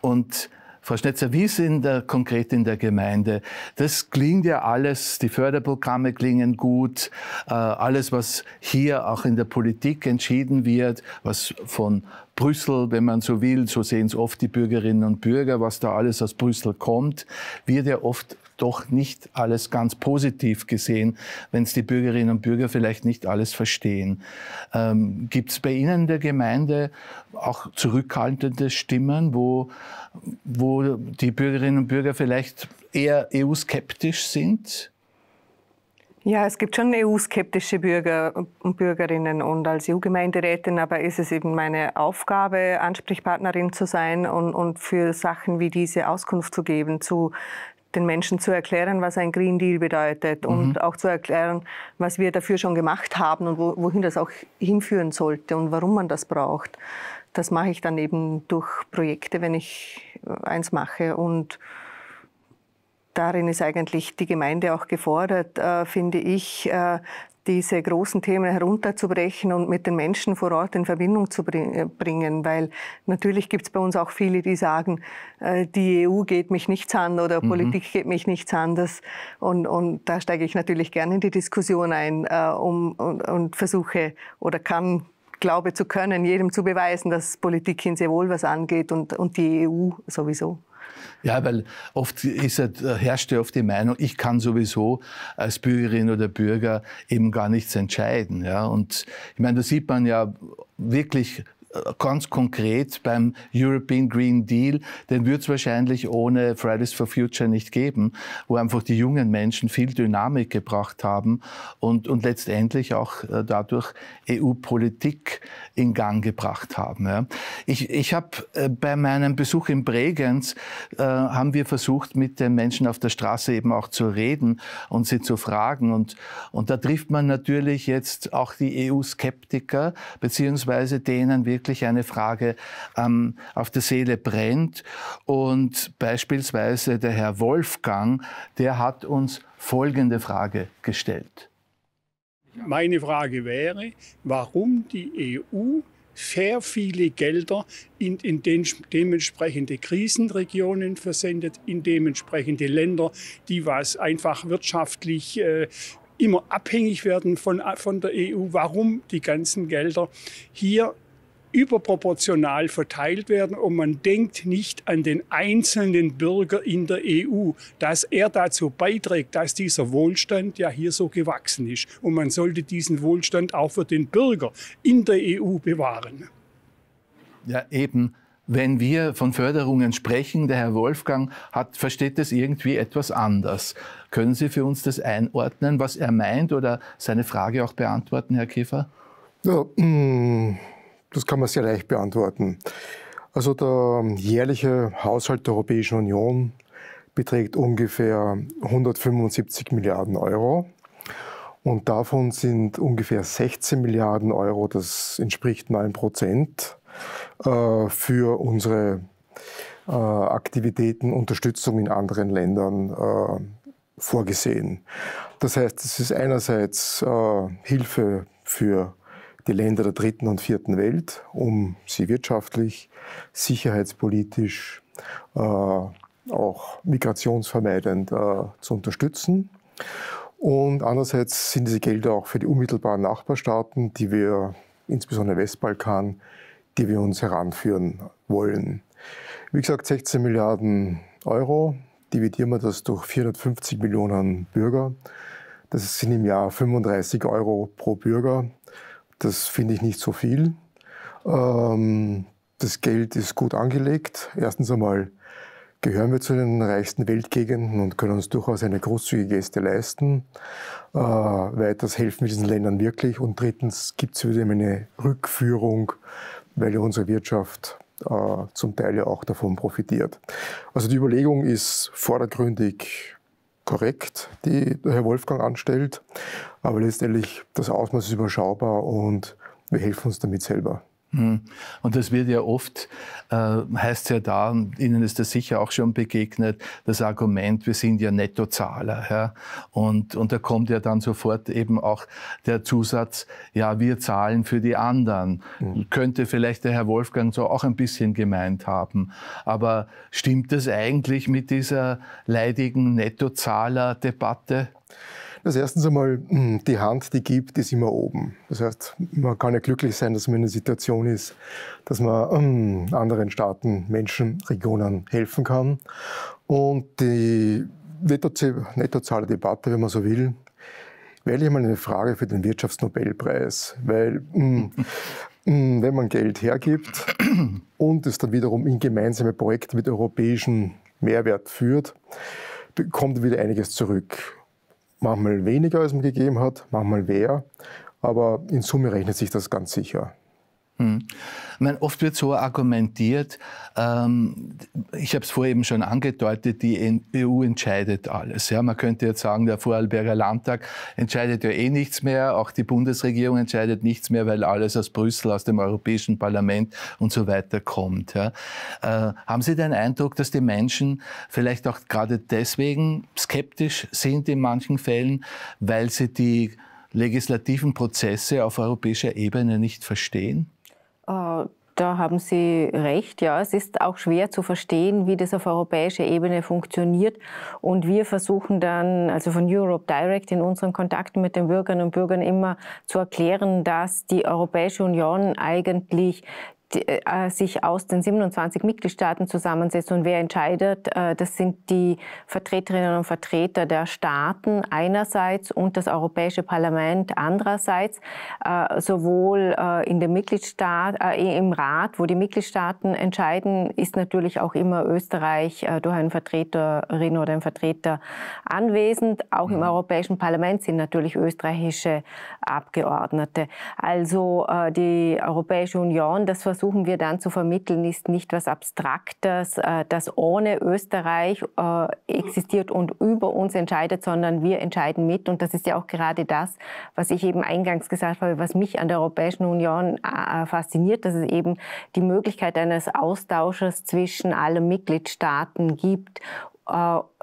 Und Frau Schnetzer, wie ist in der, konkret in der Gemeinde? Das klingt ja alles, die Förderprogramme klingen gut, äh, alles, was hier auch in der Politik entschieden wird, was von Brüssel, wenn man so will, so sehen es oft die Bürgerinnen und Bürger, was da alles aus Brüssel kommt, wird ja oft doch nicht alles ganz positiv gesehen, wenn es die Bürgerinnen und Bürger vielleicht nicht alles verstehen. Ähm, Gibt es bei Ihnen in der Gemeinde auch zurückhaltende Stimmen, wo, wo die Bürgerinnen und Bürger vielleicht eher EU-skeptisch sind? Ja, es gibt schon EU-skeptische Bürger und Bürgerinnen und als EU-Gemeinderätin, aber ist es eben meine Aufgabe, Ansprechpartnerin zu sein und, und für Sachen wie diese Auskunft zu geben, zu den Menschen zu erklären, was ein Green Deal bedeutet mhm. und auch zu erklären, was wir dafür schon gemacht haben und wo, wohin das auch hinführen sollte und warum man das braucht. Das mache ich dann eben durch Projekte, wenn ich äh, eins mache. Und darin ist eigentlich die Gemeinde auch gefordert, äh, finde ich, äh, diese großen Themen herunterzubrechen und mit den Menschen vor Ort in Verbindung zu äh, bringen. Weil natürlich gibt es bei uns auch viele, die sagen, äh, die EU geht mich nichts an oder mhm. Politik geht mich nichts an. und, und da steige ich natürlich gerne in die Diskussion ein äh, um, und, und versuche oder kann glaube zu können, jedem zu beweisen, dass Politik ihn sehr wohl was angeht und, und die EU sowieso. Ja, weil oft ist, herrscht ja oft die Meinung, ich kann sowieso als Bürgerin oder Bürger eben gar nichts entscheiden. Ja? Und ich meine, da sieht man ja wirklich ganz konkret beim European Green Deal, den wird es wahrscheinlich ohne Fridays for Future nicht geben, wo einfach die jungen Menschen viel Dynamik gebracht haben und, und letztendlich auch äh, dadurch EU-Politik in Gang gebracht haben. Ja. Ich, ich habe äh, bei meinem Besuch in Bregenz, äh, haben wir versucht, mit den Menschen auf der Straße eben auch zu reden und sie zu fragen. Und, und da trifft man natürlich jetzt auch die EU-Skeptiker, beziehungsweise denen wirklich, wirklich eine Frage ähm, auf der Seele brennt. Und beispielsweise der Herr Wolfgang, der hat uns folgende Frage gestellt. Meine Frage wäre, warum die EU sehr viele Gelder in, in den, dementsprechende Krisenregionen versendet, in dementsprechende Länder, die was einfach wirtschaftlich äh, immer abhängig werden von, äh, von der EU, warum die ganzen Gelder hier überproportional verteilt werden und man denkt nicht an den einzelnen Bürger in der EU, dass er dazu beiträgt, dass dieser Wohlstand ja hier so gewachsen ist. Und man sollte diesen Wohlstand auch für den Bürger in der EU bewahren. Ja, eben. Wenn wir von Förderungen sprechen, der Herr Wolfgang hat, versteht das irgendwie etwas anders. Können Sie für uns das einordnen, was er meint oder seine Frage auch beantworten, Herr Käfer? Ja, mm. Das kann man sehr leicht beantworten. Also der jährliche Haushalt der Europäischen Union beträgt ungefähr 175 Milliarden Euro. Und davon sind ungefähr 16 Milliarden Euro, das entspricht 9 Prozent, äh, für unsere äh, Aktivitäten, Unterstützung in anderen Ländern äh, vorgesehen. Das heißt, es ist einerseits Hilfe für die Länder der dritten und vierten Welt, um sie wirtschaftlich, sicherheitspolitisch, äh, auch migrationsvermeidend äh, zu unterstützen. Und andererseits sind diese Gelder auch für die unmittelbaren Nachbarstaaten, die wir, insbesondere Westbalkan, die wir uns heranführen wollen. Wie gesagt, 16 Milliarden Euro, dividieren wir das durch 450 Millionen Bürger. Das sind im Jahr 35 Euro pro Bürger. Das finde ich nicht so viel. Ähm, das Geld ist gut angelegt. Erstens einmal gehören wir zu den reichsten Weltgegenden und können uns durchaus eine großzügige Geste leisten. Äh, weiters helfen wir diesen Ländern wirklich. Und drittens gibt es wieder eine Rückführung, weil ja unsere Wirtschaft äh, zum Teil ja auch davon profitiert. Also die Überlegung ist vordergründig korrekt, die Herr Wolfgang anstellt. Aber letztendlich, das Ausmaß ist überschaubar und wir helfen uns damit selber. Hm. Und das wird ja oft, äh, heißt ja da, Ihnen ist das sicher auch schon begegnet, das Argument, wir sind ja Nettozahler. Ja? Und, und da kommt ja dann sofort eben auch der Zusatz, ja, wir zahlen für die anderen. Mhm. Könnte vielleicht der Herr Wolfgang so auch ein bisschen gemeint haben. Aber stimmt das eigentlich mit dieser leidigen Nettozahler-Debatte? Das erstens einmal, hm, die Hand, die gibt, ist immer oben. Das heißt, man kann ja glücklich sein, dass man in einer Situation ist, dass man hm, anderen Staaten, Menschen, Regionen helfen kann. Und die Nettozahlerdebatte, wenn man so will, wähle ich mal eine Frage für den Wirtschaftsnobelpreis. Weil, hm, [LAUGHS] wenn man Geld hergibt und es dann wiederum in gemeinsame Projekte mit europäischem Mehrwert führt, kommt wieder einiges zurück manchmal weniger, als man gegeben hat, manchmal mehr. Aber in Summe rechnet sich das ganz sicher. Hm. Ich meine, oft wird so argumentiert, ähm, ich habe es vorher eben schon angedeutet, die EU entscheidet alles. Ja, man könnte jetzt sagen, der Vorarlberger Landtag entscheidet ja eh nichts mehr, auch die Bundesregierung entscheidet nichts mehr, weil alles aus Brüssel, aus dem Europäischen Parlament und so weiter kommt. Ja. Äh, haben Sie den Eindruck, dass die Menschen vielleicht auch gerade deswegen skeptisch sind in manchen Fällen, weil sie die legislativen Prozesse auf europäischer Ebene nicht verstehen? Äh, da haben Sie recht, ja. Es ist auch schwer zu verstehen, wie das auf europäischer Ebene funktioniert. Und wir versuchen dann, also von Europe Direct in unseren Kontakten mit den Bürgerinnen und Bürgern immer zu erklären, dass die Europäische Union eigentlich äh, äh, sich aus den 27 Mitgliedstaaten zusammensetzt und wer entscheidet, äh, das sind die Vertreterinnen und Vertreter der Staaten einerseits und das Europäische Parlament andererseits, sowohl in dem Mitgliedstaat, im Rat, wo die Mitgliedstaaten entscheiden, ist natürlich auch immer Österreich durch einen Vertreterin oder einen Vertreter anwesend. Auch im mhm. Europäischen Parlament sind natürlich österreichische Abgeordnete. Also die Europäische Union, das was versuchen wir dann zu vermitteln, ist nicht was Abstraktes, äh, das ohne Österreich äh, existiert und über uns entscheidet, sondern wir entscheiden mit. Und das ist ja auch gerade das, was ich eben eingangs gesagt habe, was mich an der Europäischen Union äh, fasziniert, dass es eben die Möglichkeit eines Austausches zwischen allen Mitgliedstaaten gibt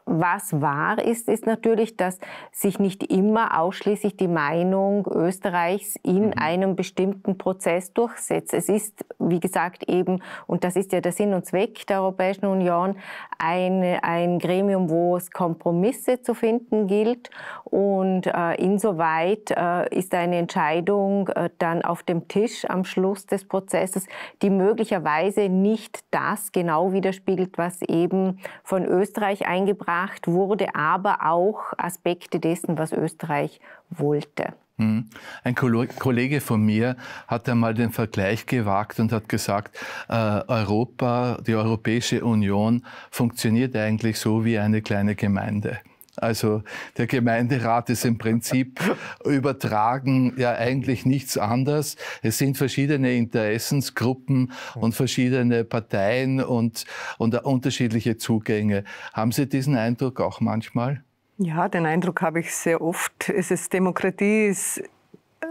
was wahr ist, ist natürlich, dass sich nicht immer ausschließlich die Meinung Österreichs in mhm. einem bestimmten Prozess durchsetzt. Es ist, wie gesagt, eben, und das ist ja der Sinn und Zweck der Europäischen Union, eine, ein Gremium, wo es Kompromisse zu finden gilt. Und äh, insoweit äh, ist eine Entscheidung äh, dann auf dem Tisch am Schluss des Prozesses, die möglicherweise nicht das genau widerspiegelt, was eben von Österreich eingebracht gebracht wurde, aber auch Aspekte dessen, was Österreich wollte. Hm. Ein Kollege von mir hat einmal den Vergleich gewagt und hat gesagt, äh, Europa, die Europäische Union funktioniert eigentlich so wie eine kleine Gemeinde. Also der Gemeinderat ist im Prinzip übertragen ja eigentlich nichts anderes. Es sind verschiedene Interessensgruppen und verschiedene Parteien und, und unterschiedliche Zugänge. Haben Sie diesen Eindruck auch manchmal? Ja, den Eindruck habe ich sehr oft. Es ist Demokratie ist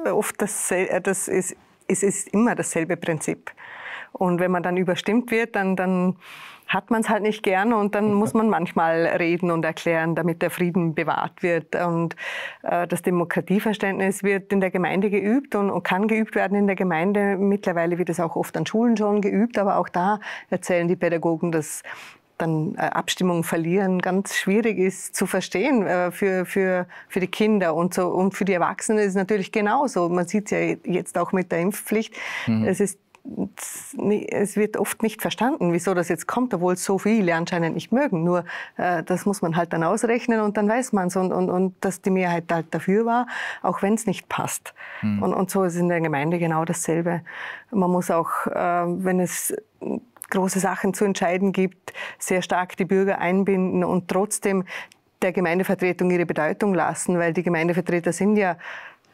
äh, oft dasselbe, äh, das ist, es ist immer dasselbe Prinzip. Und wenn man dann überstimmt wird, dann, dann hat man es halt nicht gern und dann muss man manchmal reden und erklären, damit der Frieden bewahrt wird. Und äh, das Demokratieverständnis wird in der Gemeinde geübt und, und, kann geübt werden in der Gemeinde. Mittlerweile wird es auch oft an Schulen schon geübt, aber auch da erzählen die Pädagogen, dass dann äh, Abstimmungen verlieren ganz schwierig ist zu verstehen äh, für, für, für die Kinder und, so, und für die Erwachsenen ist es natürlich genauso. Man sieht es ja jetzt auch mit der Impfpflicht. Mhm. Es ist es wird oft nicht verstanden, wieso das jetzt kommt, obwohl so viele anscheinend nicht mögen. Nur äh, das muss man halt dann ausrechnen und dann weiß man es und, und, und dass die Mehrheit halt dafür war, auch wenn es nicht passt. Mhm. Und, und so ist in der Gemeinde genau dasselbe. Man muss auch, äh, wenn es große Sachen zu entscheiden gibt, sehr stark die Bürger einbinden und trotzdem der Gemeindevertretung ihre Bedeutung lassen, weil die Gemeindevertreter sind ja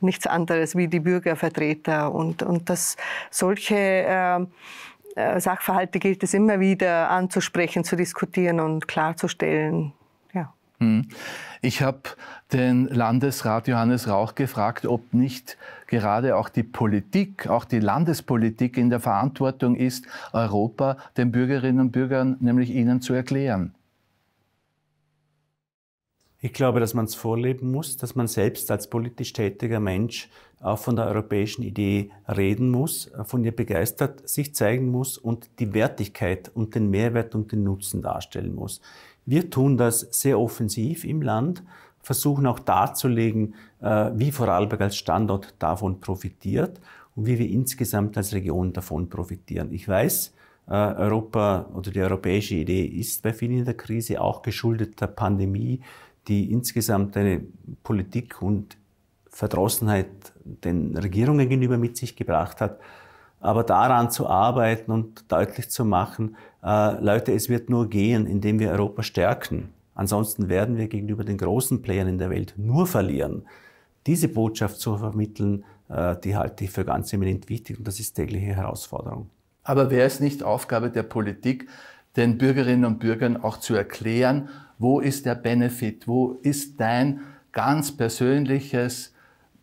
nichts anderes wie die Bürgervertreter. Und, und dass solche ähm, äh, Sachverhalte gilt es immer wieder anzusprechen, zu diskutieren und klarzustellen. Ja. Hm. Ich habe den Landesrat Johannes Rauch gefragt, ob nicht gerade auch die Politik, auch die Landespolitik in der Verantwortung ist, Europa den Bürgerinnen und Bürgern, nämlich ihnen zu erklären. Ich glaube, dass man es vorleben muss, dass man selbst als politisch tätiger Mensch auch von der europäischen Idee reden muss, von ihr begeistert sich zeigen muss und die Wertigkeit und den Mehrwert und den Nutzen darstellen muss. Wir tun das sehr offensiv im Land, versuchen auch darzulegen, äh, wie Vorarlberg als Standort davon profitiert und wie wir insgesamt als Region davon profitieren. Ich weiß, äh, Europa oder die europäische Idee ist bei vielen in der Krise auch geschuldet der Pandemie, die insgesamt eine Politik und Verdrossenheit den Regierungen gegenüber mit sich gebracht hat. Aber daran zu arbeiten und deutlich zu machen, äh, Leute, es wird nur gehen, indem wir Europa stärken. Ansonsten werden wir gegenüber den großen Playern in der Welt nur verlieren. Diese Botschaft zu vermitteln, äh, die halte ich für ganz eminent wichtig und das ist tägliche Herausforderung. Aber wäre es nicht Aufgabe der Politik, den Bürgerinnen und Bürgern auch zu erklären, wo ist der Benefit? Wo ist dein ganz persönliches,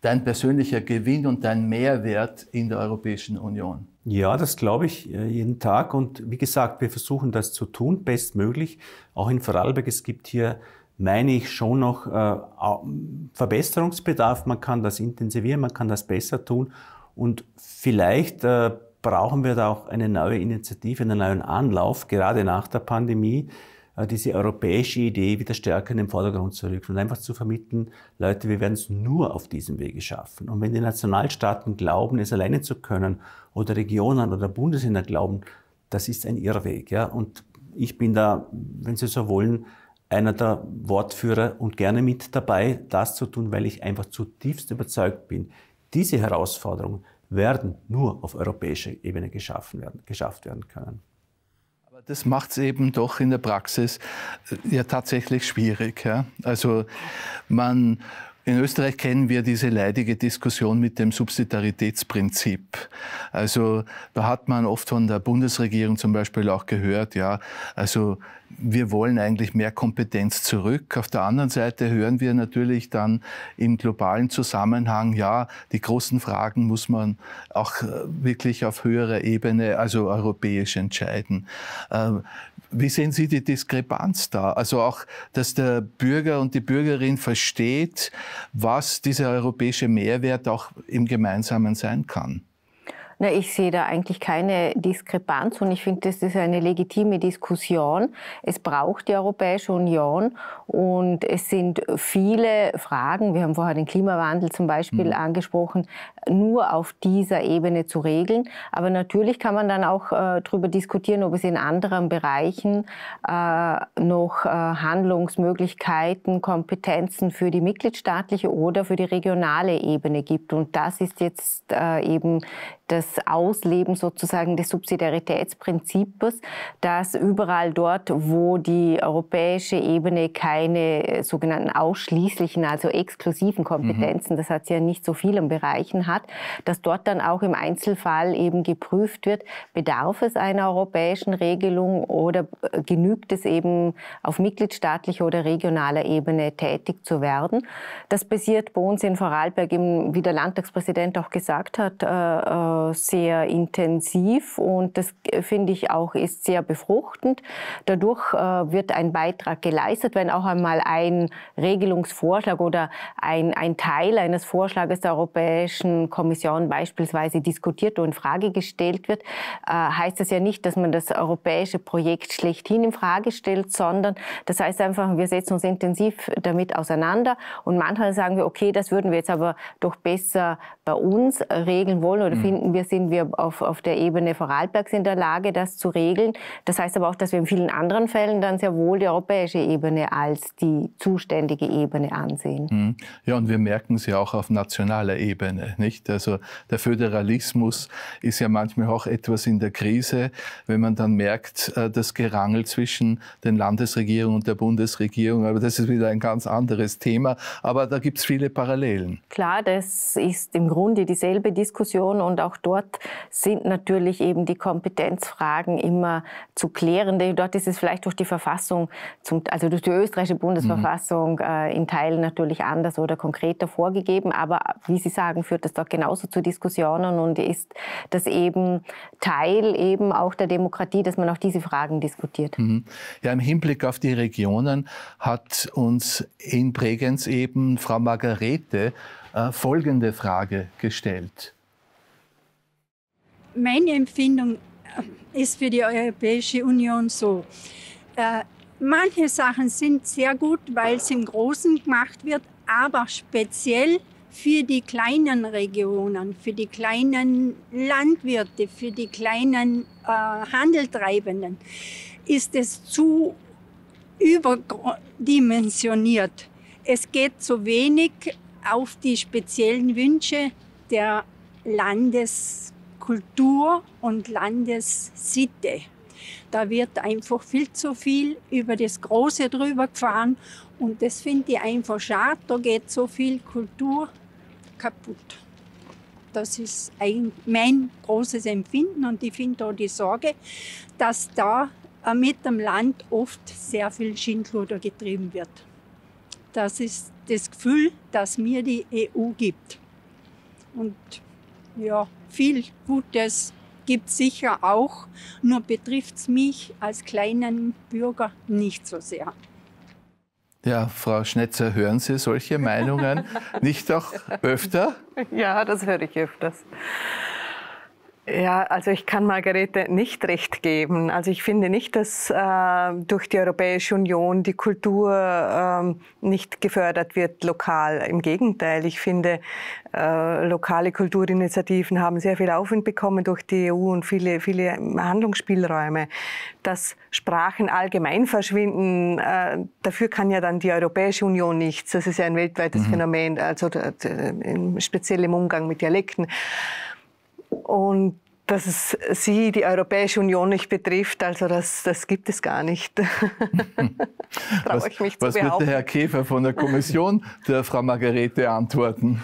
dein persönlicher Gewinn und dein Mehrwert in der Europäischen Union? Ja, das glaube ich äh, jeden Tag. Und wie gesagt, wir versuchen das zu tun, bestmöglich. Auch in Vorarlberg, es gibt hier, meine ich, schon noch äh, Verbesserungsbedarf. Man kann das intensivieren, man kann das besser tun. Und vielleicht äh, brauchen wir da auch eine neue Initiative, einen neuen Anlauf, gerade nach der Pandemie äh, diese europäische Idee wieder stärker in den Vordergrund zu rücken und einfach zu vermitteln, Leute, wir werden es nur auf diesem Wege schaffen. Und wenn die Nationalstaaten glauben, es alleine zu können oder Regionen oder Bundesländer glauben, das ist ein Irrweg. Ja? Und ich bin da, wenn Sie so wollen, einer der Wortführer und gerne mit dabei, das zu tun, weil ich einfach zutiefst überzeugt bin, diese Herausforderungen werden nur auf europäischer Ebene geschaffen werden, geschafft werden können das macht es eben doch in der Praxis äh, ja tatsächlich schwierig. Ja? Also man in Österreich kennen wir diese leidige Diskussion mit dem Subsidiaritätsprinzip. Also da hat man oft von der Bundesregierung zum Beispiel auch gehört, ja, also wir wollen eigentlich mehr Kompetenz zurück. Auf der anderen Seite hören wir natürlich dann im globalen Zusammenhang, ja, die großen Fragen muss man auch äh, wirklich auf höherer Ebene, also europäisch entscheiden. Äh, wie sehen Sie die Diskrepanz da? Also auch, dass der Bürger und die Bürgerin versteht, was dieser europäische Mehrwert auch im Gemeinsamen sein kann. Na, ich sehe da eigentlich keine Diskrepanz und ich finde, das ist eine legitime Diskussion. Es braucht die Europäische Union und es sind viele Fragen, wir haben vorher den Klimawandel zum Beispiel mhm. angesprochen, nur auf dieser Ebene zu regeln. Aber natürlich kann man dann auch äh, darüber diskutieren, ob es in anderen Bereichen äh, noch äh, Handlungsmöglichkeiten, Kompetenzen für die mitgliedstaatliche oder für die regionale Ebene gibt. Und das ist jetzt äh, eben das Ausleben sozusagen des Subsidiaritätsprinzips, dass überall dort, wo die europäische Ebene keine äh, sogenannten ausschließlichen, also exklusiven mhm. Kompetenzen, mhm. das hat sie ja nicht so vielen Bereichen hat, dass dort dann auch im Einzelfall eben geprüft wird, bedarf es einer europäischen Regelung oder äh, genügt es eben auf mitgliedstaatlicher oder regionaler Ebene tätig zu werden. Das basiert bei uns in Vorarlberg, eben, wie der Landtagspräsident auch gesagt hat, äh, äh sehr intensiv und das äh, finde ich auch ist sehr befruchtend. Dadurch äh, wird ein Beitrag geleistet, wenn auch einmal ein Regelungsvorschlag oder ein, ein Teil eines Vorschlages der Europäischen Kommission beispielsweise diskutiert und in Frage gestellt wird, äh, heißt das ja nicht, dass man das europäische Projekt schlechthin in Frage stellt, sondern das heißt einfach, wir setzen uns intensiv damit auseinander und manchmal sagen wir, okay, das würden wir jetzt aber doch besser bei uns regeln wollen oder mhm. finden wir, sind wir auf, auf der Ebene Vorarlbergs in der Lage, das zu regeln. Das heißt aber auch, dass wir in vielen anderen Fällen dann sehr wohl die europäische Ebene als die zuständige Ebene ansehen. Mhm. Ja, und wir merken es ja auch auf nationaler Ebene, nicht? Also der Föderalismus ist ja manchmal auch etwas in der Krise, wenn man dann merkt, äh, das Gerangel zwischen den Landesregierungen und der Bundesregierung. Aber das ist wieder ein ganz anderes Thema. Aber da gibt es viele Parallelen. Klar, das ist im Grunde dieselbe Diskussion und auch auch dort sind natürlich eben die Kompetenzfragen immer zu klären. Dort ist es vielleicht durch die Verfassung, zum, also durch die österreichische mhm. Bundesverfassung mhm. in Teilen natürlich anders oder konkreter vorgegeben. Aber wie Sie sagen, führt das dort genauso zu Diskussionen und ist das eben Teil eben auch der Demokratie, dass man auch diese Fragen diskutiert. Mhm. Ja, im Hinblick auf die Regionen hat uns in Bregenz eben Frau Margarete äh, folgende Frage gestellt meine Empfindung äh, ist für die Europäische Union so. Äh, manche Sachen sind sehr gut, weil es im Großen gemacht wird, aber speziell für die kleinen Regionen, für die kleinen Landwirte, für die kleinen äh, Handeltreibenden ist es zu überdimensioniert. Es geht zu wenig auf die speziellen Wünsche der Landes Kultur und Landessitte. Da wird einfach viel zu viel über das Große drüber gefahren und das finde ich einfach schade. Da geht so viel Kultur kaputt. Das ist ein, mein großes Empfinden und ich finde auch die Sorge, dass da mit dem Land oft sehr viel Schindluder getrieben wird. Das ist das Gefühl, das mir die EU gibt. Und ja, viel Gutes gibt sicher auch, nur betrifft es mich als kleinen Bürger nicht so sehr. Ja, Frau Schnetzer, hören Sie solche Meinungen [LAUGHS] nicht auch öfter? Ja, das höre ich öfters. Ja, also ich kann Margarete nicht recht geben. Also ich finde nicht, dass äh, durch die Europäische Union die Kultur ähm, nicht gefördert wird lokal. Im Gegenteil, ich finde, äh, lokale Kulturinitiativen haben sehr viel Aufwind bekommen durch die EU und viele, viele Handlungsspielräume. Dass Sprachen allgemein verschwinden, äh, dafür kann ja dann die Europäische Union nichts. Das ist ja ein weltweites mhm. Phänomen, also äh, speziell im Umgang mit Dialekten. Und dass es Sie, die Europäische Union, nicht betrifft, also das, das gibt es gar nicht. [LAUGHS] Traue ich mich was, zu behaupten. Was wird der Herr Käfer von der Kommission der Frau Margarete antworten?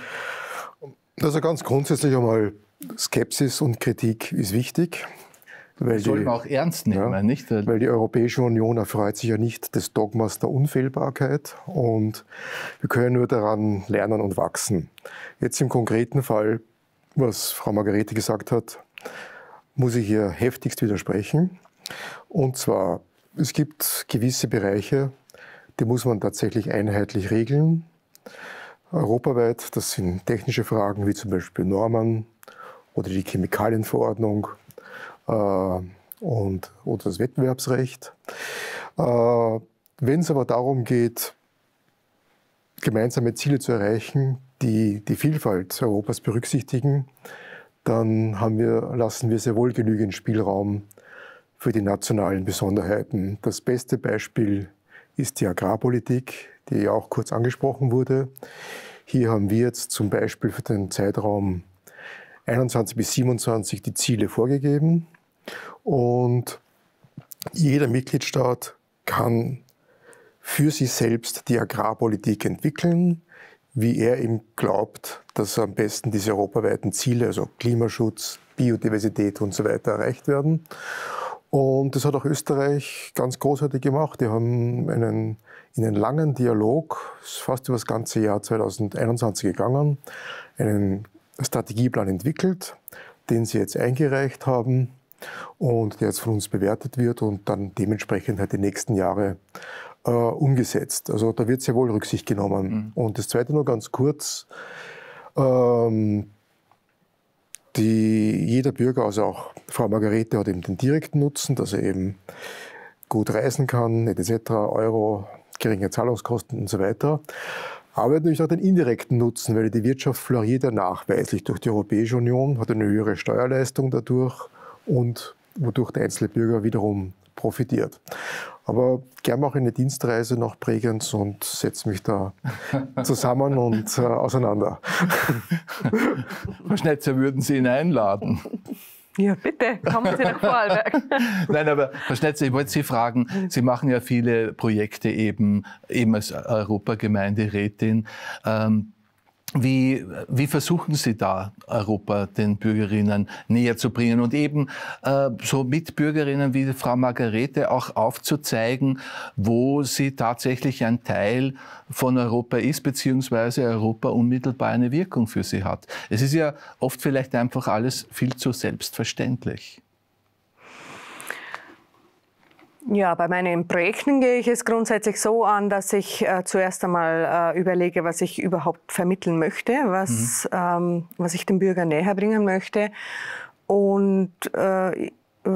Also ganz grundsätzlich einmal, Skepsis und Kritik ist wichtig. Weil soll man auch ernst nehmen, ja, nicht? Weil die Europäische Union erfreut sich ja nicht des Dogmas der Unfehlbarkeit und wir können nur daran lernen und wachsen. Jetzt im konkreten Fall was Frau Margarete gesagt hat, muss ich ihr heftigst widersprechen. Und zwar, es gibt gewisse Bereiche, die muss man tatsächlich einheitlich regeln. Europaweit, das sind technische Fragen wie zum Beispiel Normen oder die Chemikalienverordnung äh, und, oder das Wettbewerbsrecht. Äh, Wenn es aber darum geht, gemeinsame Ziele zu erreichen, die, die Vielfalt Europas berücksichtigen, dann wir, lassen wir sehr wohl genügend Spielraum für die nationalen Besonderheiten. Das beste Beispiel ist die Agrarpolitik, die auch kurz angesprochen wurde. Hier haben wir jetzt zum Beispiel für den Zeitraum 21 bis 27 die Ziele vorgegeben und jeder Mitgliedstaat kann für sich selbst die Agrarpolitik entwickeln wie er eben glaubt, dass am besten diese europaweiten Ziele, also Klimaschutz, Biodiversität und so weiter, erreicht werden. Und das hat auch Österreich ganz großartig gemacht. Die haben einen, in einen langen Dialog, fast über das ganze Jahr 2021 gegangen, einen Strategieplan entwickelt, den sie jetzt eingereicht haben und der jetzt von uns bewertet wird und dann dementsprechend halt die nächsten Jahre äh, umgesetzt. Also da wird sehr wohl Rücksicht genommen. Mhm. Und das Zweite nur ganz kurz. Ähm, die, jeder Bürger, also auch Frau Margarete, hat eben den direkten Nutzen, dass er eben gut reisen kann, etc., Euro, geringe Zahlungskosten und so weiter. Aber er hat natürlich auch den indirekten Nutzen, weil die Wirtschaft floriert ja nachweislich durch die Europäische Union, hat eine höhere Steuerleistung dadurch und wodurch der einzelne Bürger wiederum profitiert. Aber gern mache ich eine Dienstreise nach Bregenz und setze mich da [LAUGHS] zusammen und äh, auseinander. Frau Schnetzer, würden Sie ihn einladen? Ja, bitte, kommen Sie nach Vorarlberg. [LAUGHS] Nein, aber Frau Schnetzer, ich wollte Sie fragen, Sie machen ja viele Projekte eben, eben als Europagemeinderätin. Ähm, wie, wie versuchen Sie da, Europa den Bürgerinnen näher zu bringen und eben äh, so Mitbürgerinnen wie Frau Margarete auch aufzuzeigen, wo sie tatsächlich ein Teil von Europa ist, beziehungsweise Europa unmittelbar eine Wirkung für sie hat. Es ist ja oft vielleicht einfach alles viel zu selbstverständlich. Ja, bei meinen Projekten gehe ich es grundsätzlich so an, dass ich äh, zuerst einmal äh, überlege, was ich überhaupt vermitteln möchte, was, mhm. ähm, was ich dem Bürger näher bringen möchte und äh,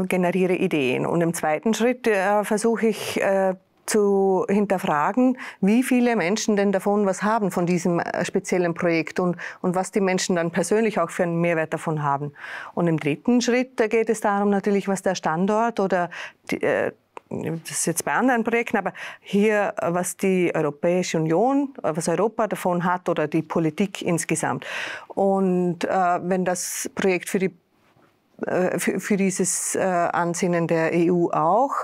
generiere Ideen. Und im zweiten Schritt äh, versuche ich äh, zu hinterfragen, wie viele Menschen denn davon was haben von diesem äh, speziellen Projekt und, und was die Menschen dann persönlich auch für einen Mehrwert davon haben. Und im dritten Schritt geht es darum natürlich, was der Standort oder die, das ist jetzt bei anderen Projekten, aber hier, was die Europäische Union, was Europa davon hat oder die Politik insgesamt. Und äh, wenn das Projekt für die äh, für, für dieses äh, Ansinnen der EU auch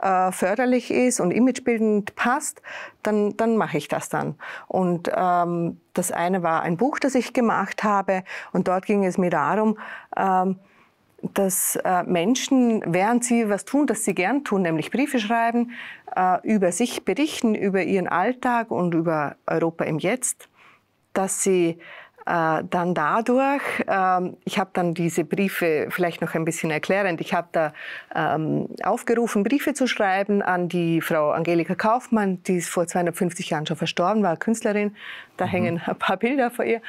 äh, förderlich ist und imagebildend passt, dann, dann mache ich das dann. Und ähm, das eine war ein Buch, das ich gemacht habe und dort ging es mir darum, ähm, dass äh, Menschen, während sie was tun, das sie gern tun, nämlich Briefe schreiben, äh, über sich berichten, über ihren Alltag und über Europa im Jetzt, dass sie äh, dann dadurch, ähm, ich habe dann diese Briefe vielleicht noch ein bisschen erklärend, ich habe da ähm, aufgerufen, Briefe zu schreiben an die Frau Angelika Kaufmann, die ist vor 250 Jahren schon verstorben, war Künstlerin, da mhm. hängen ein paar Bilder vor ihr.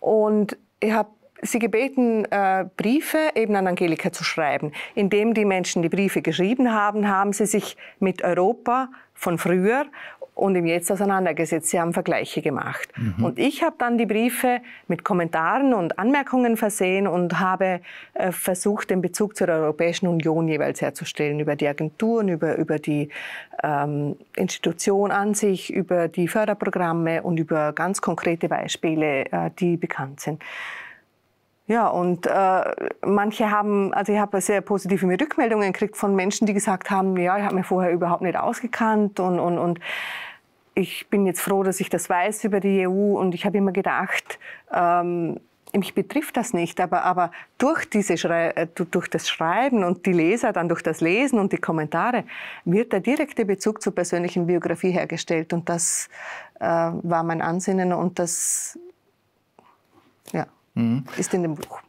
Und ich habe sie gebeten, äh, Briefe eben an Angelika zu schreiben. Indem die Menschen die Briefe geschrieben haben, haben sie sich mit Europa von früher und im Jetzt auseinandergesetzt. Sie haben Vergleiche gemacht. Mhm. Und ich habe dann die Briefe mit Kommentaren und Anmerkungen versehen und habe äh, versucht, den Bezug zur Europäischen Union jeweils herzustellen, über die Agenturen, über, über die ähm, Institution an sich, über die Förderprogramme und über ganz konkrete Beispiele, äh, die bekannt sind. Ja, und äh, manche haben, also ich habe sehr positive Rückmeldungen gekriegt von Menschen, die gesagt haben, ja, ich habe mir vorher überhaupt nicht ausgekannt und, und, und ich bin jetzt froh, dass ich das weiß über die EU und ich habe immer gedacht, ähm, mich betrifft das nicht, aber, aber durch, diese Schrei äh, durch das Schreiben und die Leser, dann durch das Lesen und die Kommentare, wird der direkte Bezug zur persönlichen Biografie hergestellt. Und das äh, war mein Ansinnen und das Mhm. Ist in dem Buch.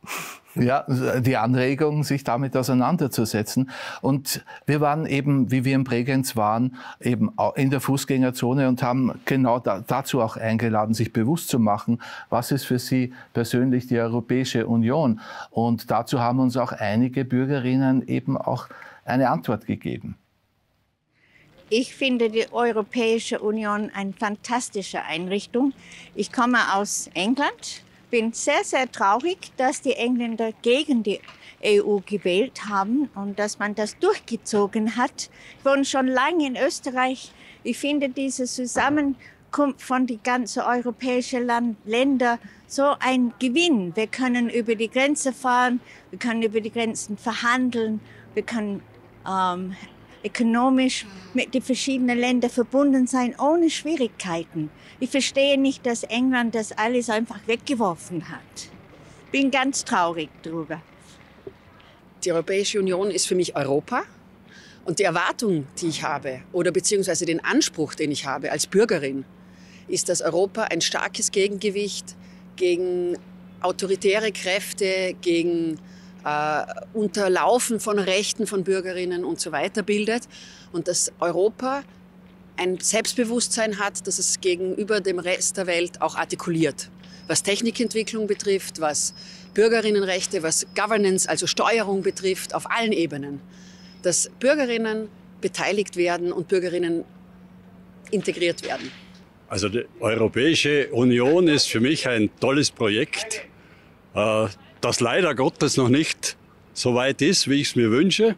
Ja, die Anregung, sich damit auseinanderzusetzen. Und wir waren eben, wie wir in Bregenz waren, eben in der Fußgängerzone und haben genau da, dazu auch eingeladen, sich bewusst zu machen, was ist für sie persönlich die Europäische Union. Und dazu haben uns auch einige Bürgerinnen eben auch eine Antwort gegeben. Ich finde die Europäische Union eine fantastische Einrichtung. Ich komme aus England, bin sehr, sehr traurig, dass die Engländer gegen die EU gewählt haben und dass man das durchgezogen hat. Ich wohne schon lange in Österreich. Ich finde diese Zusammenkunft von den ganzen europäischen Ländern so ein Gewinn. Wir können über die Grenze fahren, wir können über die Grenzen verhandeln, wir können ähm, ökonomisch mit den verschiedenen Ländern verbunden sein, ohne Schwierigkeiten. Ich verstehe nicht, dass England das alles einfach weggeworfen hat. Bin ganz traurig darüber. Die Europäische Union ist für mich Europa. Und die Erwartung, die ich habe, oder beziehungsweise den Anspruch, den ich habe als Bürgerin, ist, dass Europa ein starkes Gegengewicht gegen autoritäre Kräfte, gegen äh, Unterlaufen von Rechten von Bürgerinnen und so weiter bildet und dass Europa ein Selbstbewusstsein hat, dass es gegenüber dem Rest der Welt auch artikuliert. Was Technikentwicklung betrifft, was Bürgerinnenrechte, was Governance, also Steuerung betrifft, auf allen Ebenen. Dass Bürgerinnen beteiligt werden und Bürgerinnen integriert werden. Also die Europäische Union ist für mich ein tolles Projekt. Äh, das leider Gottes noch nicht so weit ist, wie ich es mir wünsche.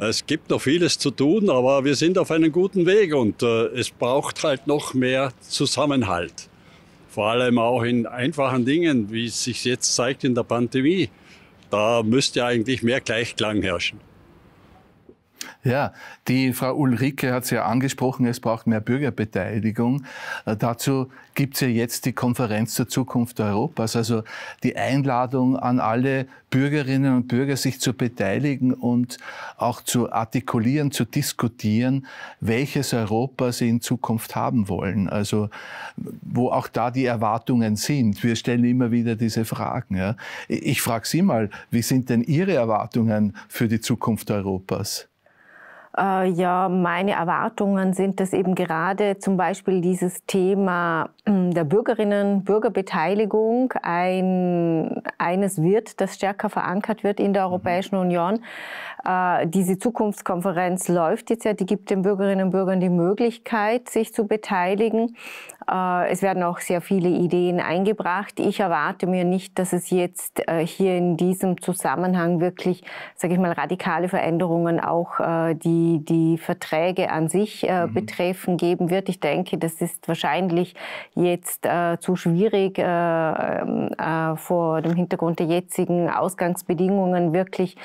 Es gibt noch vieles zu tun, aber wir sind auf einem guten Weg und äh, es braucht halt noch mehr Zusammenhalt. Vor allem auch in einfachen Dingen, wie es sich jetzt zeigt in der Pandemie. Da müsste eigentlich mehr Gleichklang herrschen. Ja, die Frau Ulrike hat es ja angesprochen, es braucht mehr Bürgerbeteiligung. Äh, dazu gibt es ja jetzt die Konferenz zur Zukunft Europas, also die Einladung an alle Bürgerinnen und Bürger, sich zu beteiligen und auch zu artikulieren, zu diskutieren, welches Europa sie in Zukunft haben wollen. Also wo auch da die Erwartungen sind. Wir stellen immer wieder diese Fragen. Ja. Ich frage Sie mal, wie sind denn Ihre Erwartungen für die Zukunft Europas? Äh, ja, meine Erwartungen sind, dass eben gerade zum Beispiel dieses Thema Mm, der Bürgerinnen Bürgerbeteiligung ein, eines wird, das stärker verankert wird in der mhm. Europäischen Union. Äh, diese Zukunftskonferenz läuft jetzt ja, die gibt den Bürgerinnen und Bürgern die Möglichkeit, sich zu beteiligen. Äh, es werden auch sehr viele Ideen eingebracht. Ich erwarte mir nicht, dass es jetzt äh, hier in diesem Zusammenhang wirklich, sage ich mal, radikale Veränderungen auch äh, die, die Verträge an sich äh, mhm. betreffen geben wird. Ich denke, das ist wahrscheinlich jetzt äh, zu schwierig äh, ähm, äh, vor dem Hintergrund der jetzigen Ausgangsbedingungen wirklich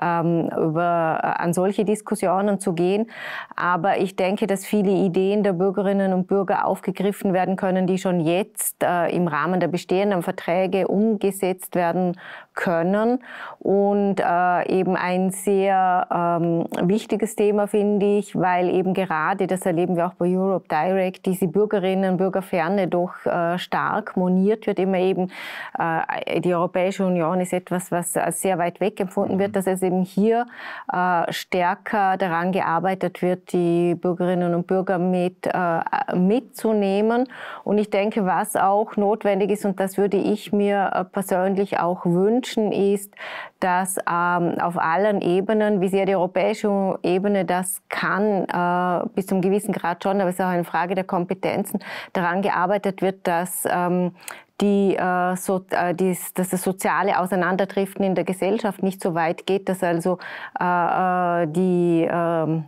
ähm, über, äh, an solche Diskussionen zu gehen. Aber ich denke, dass viele Ideen der Bürgerinnen und Bürger aufgegriffen werden können, die schon jetzt äh, im Rahmen der bestehenden Verträge umgesetzt werden können. Und äh, eben ein sehr ähm, wichtiges Thema finde ich, weil eben gerade, das erleben wir auch bei Europe Direct, diese Bürgerinnen und Bürgerferne doch äh, stark moniert wird. Immer eben, äh, die Europäische Union ist etwas, was äh, sehr weit weg empfunden wird, mhm. dass es eben hier äh, stärker daran gearbeitet wird, die Bürgerinnen und Bürger mit, äh, mitzunehmen. Und ich denke, was auch notwendig ist, und das würde ich mir persönlich auch wünschen, wünschen, ist, dass ähm, auf allen Ebenen, wie sehr die europäische Ebene das kann, äh, bis zum gewissen Grad schon, aber es ist auch eine Frage der Kompetenzen, daran gearbeitet wird, dass ähm, die, äh, so, äh, die, dass das soziale Auseinanderdriften in der Gesellschaft nicht so weit geht, dass also äh, äh die ähm,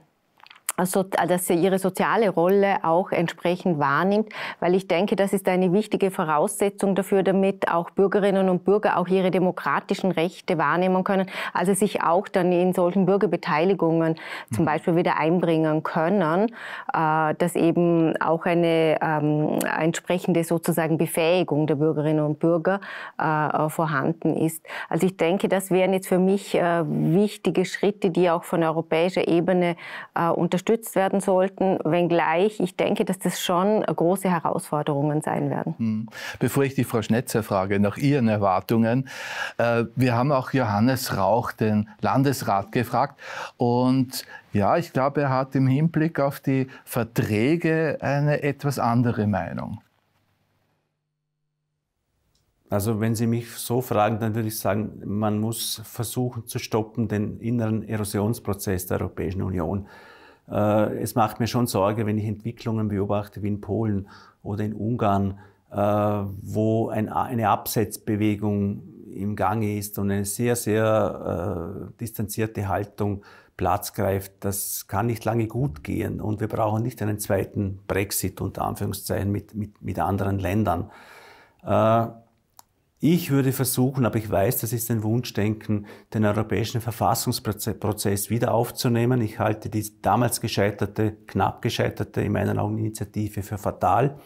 also, dass sie ihre soziale Rolle auch entsprechend wahrnimmt, weil ich denke, das ist eine wichtige Voraussetzung dafür, damit auch Bürgerinnen und Bürger auch ihre demokratischen Rechte wahrnehmen können, also sich auch dann in solchen Bürgerbeteiligungen zum mhm. Beispiel wieder einbringen können, äh, dass eben auch eine ähm, entsprechende sozusagen Befähigung der Bürgerinnen und Bürger äh, vorhanden ist. Also ich denke, das wären jetzt für mich wichtige Schritte, die auch von europäischer Ebene unterstützt unterstützt werden sollten, wenngleich ich denke, dass das schon große Herausforderungen sein werden. Hm. Bevor ich die Frau Schnetzer frage nach ihren Erwartungen, äh, wir haben auch Johannes Rauch, den Landesrat, gefragt und ja, ich glaube, er hat im Hinblick auf die Verträge eine etwas andere Meinung. Also wenn Sie mich so fragen, dann würde ich sagen, man muss versuchen zu stoppen den inneren Erosionsprozess der Europäischen Union. Äh, es macht mir schon Sorge, wenn ich Entwicklungen beobachte wie in Polen oder in Ungarn, äh, wo eine Absetzbewegung im Gange ist und eine sehr, sehr äh, distanzierte Haltung Platz greift, das kann nicht lange gut gehen. Und wir brauchen nicht einen zweiten Brexit unter Anführungszeichen mit, mit, mit anderen Ländern. Ich würde versuchen, aber ich weiß, das ist ein Wunschdenken, den europäischen Verfassungsprozess wieder aufzunehmen. Ich halte die damals gescheiterte, knapp gescheiterte, in meinen Augen Initiative für fatal.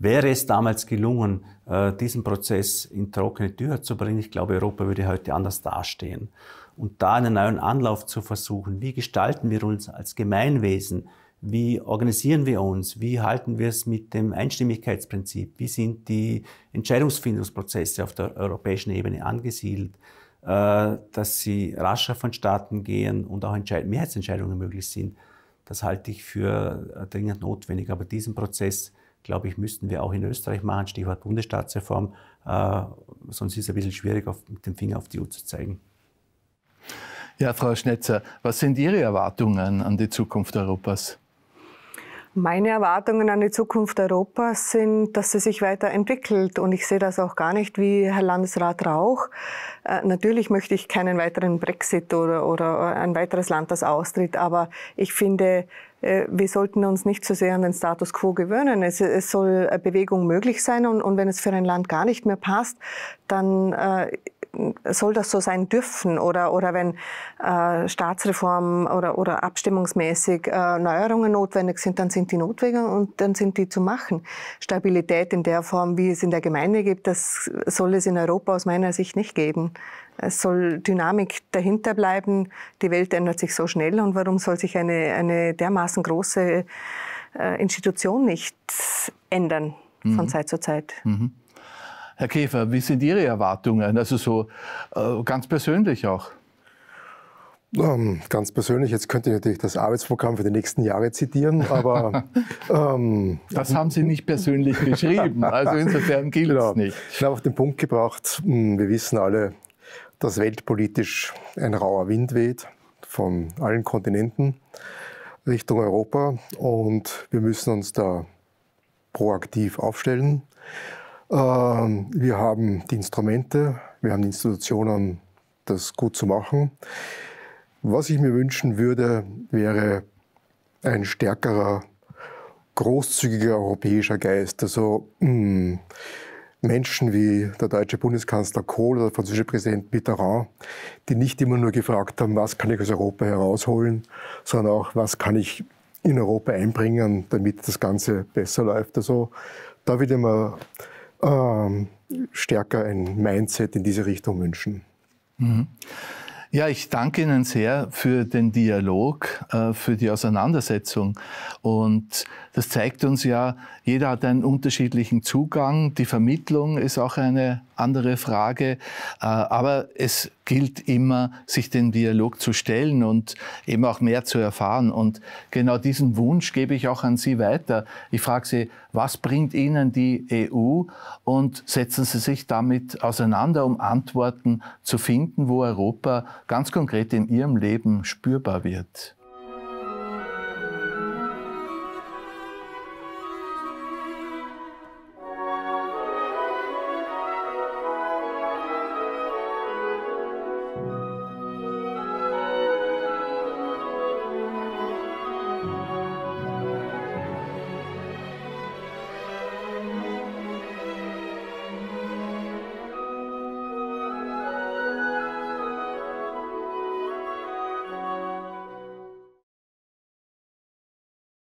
Wäre es damals gelungen, äh, diesen Prozess in trockene Tücher zu bringen, ich glaube, Europa würde heute anders dastehen. Und da einen neuen Anlauf zu versuchen, wie gestalten wir uns als Gemeinwesen wie organisieren wir uns? Wie halten wir es mit dem Einstimmigkeitsprinzip? Wie sind die Entscheidungsfindungsprozesse auf der europäischen Ebene angesiedelt, äh, dass sie rascher von Staaten gehen und auch Mehrheitsentscheidungen möglich sind? Das halte ich für äh, dringend notwendig. Aber diesen Prozess, glaube ich, müssten wir auch in Österreich machen, Stichwort Bundesstaatsreform. Äh, sonst ist es ein bisschen schwierig, mit dem Finger auf die Uhr zu zeigen. Ja, Frau Schnetzer, was sind Ihre Erwartungen an die Zukunft Europas? Meine Erwartungen an die Zukunft Europas sind, dass sie sich weiterentwickelt. Und ich sehe das auch gar nicht wie Herr Landesrat Rauch. Äh, natürlich möchte ich keinen weiteren Brexit oder, oder ein weiteres Land, das austritt. Aber ich finde, äh, wir sollten uns nicht zu so sehr an den Status quo gewöhnen. Es, es soll Bewegung möglich sein und, und, wenn es für ein Land gar nicht mehr passt, dann äh, soll das so sein dürfen oder, oder wenn äh, Staatsreformen oder, oder abstimmungsmäßig äh, Neuerungen notwendig sind, dann sind die notwendig und dann sind die zu machen. Stabilität in der Form, wie es in der Gemeinde gibt, das soll es in Europa aus meiner Sicht nicht geben. Es soll Dynamik dahinter bleiben. Die Welt ändert sich so schnell und warum soll sich eine, eine dermaßen große äh, Institution nicht ändern mhm. von Zeit zu Zeit? Mhm. Herr Käfer, wie sind Ihre Erwartungen? Also so äh, ganz persönlich auch. Ähm, ganz persönlich, jetzt könnte ich natürlich das Arbeitsprogramm für die nächsten Jahre zitieren, aber. [LAUGHS] Ähm, das haben Sie nicht persönlich [LAUGHS] geschrieben, also insofern gilt es genau. nicht. Ich habe auf den Punkt gebracht, hm, wir wissen alle, dass weltpolitisch ein rauer Wind weht von allen Kontinenten Richtung Europa und wir müssen uns da proaktiv aufstellen. Ähm, wir haben die Instrumente, wir haben die Institutionen, das gut zu machen. Was ich mir wünschen würde, wäre ein stärkerer, großzügiger europäischer Geist. Also mh, hm, Menschen wie der deutsche Bundeskanzler Kohl oder der französische Präsident Mitterrand, die nicht immer nur gefragt haben, was kann ich aus Europa herausholen, sondern auch, was kann ich in Europa einbringen, damit das Ganze besser läuft. Also da würde man ähm, stärker ein Mindset in diese Richtung wünschen. Mhm. Ja, ich danke Ihnen sehr für den Dialog, äh, für die Auseinandersetzung. Und das zeigt uns ja, jeder hat einen unterschiedlichen Zugang. Die Vermittlung ist auch eine andere Frage. Äh, aber es gilt immer, sich den Dialog zu stellen und eben auch mehr zu erfahren. Und genau diesen Wunsch gebe ich auch an Sie weiter. Ich frage Sie, was bringt Ihnen die EU? Und setzen Sie sich damit auseinander, um Antworten zu finden, wo Europa ganz konkret in Ihrem Leben spürbar wird.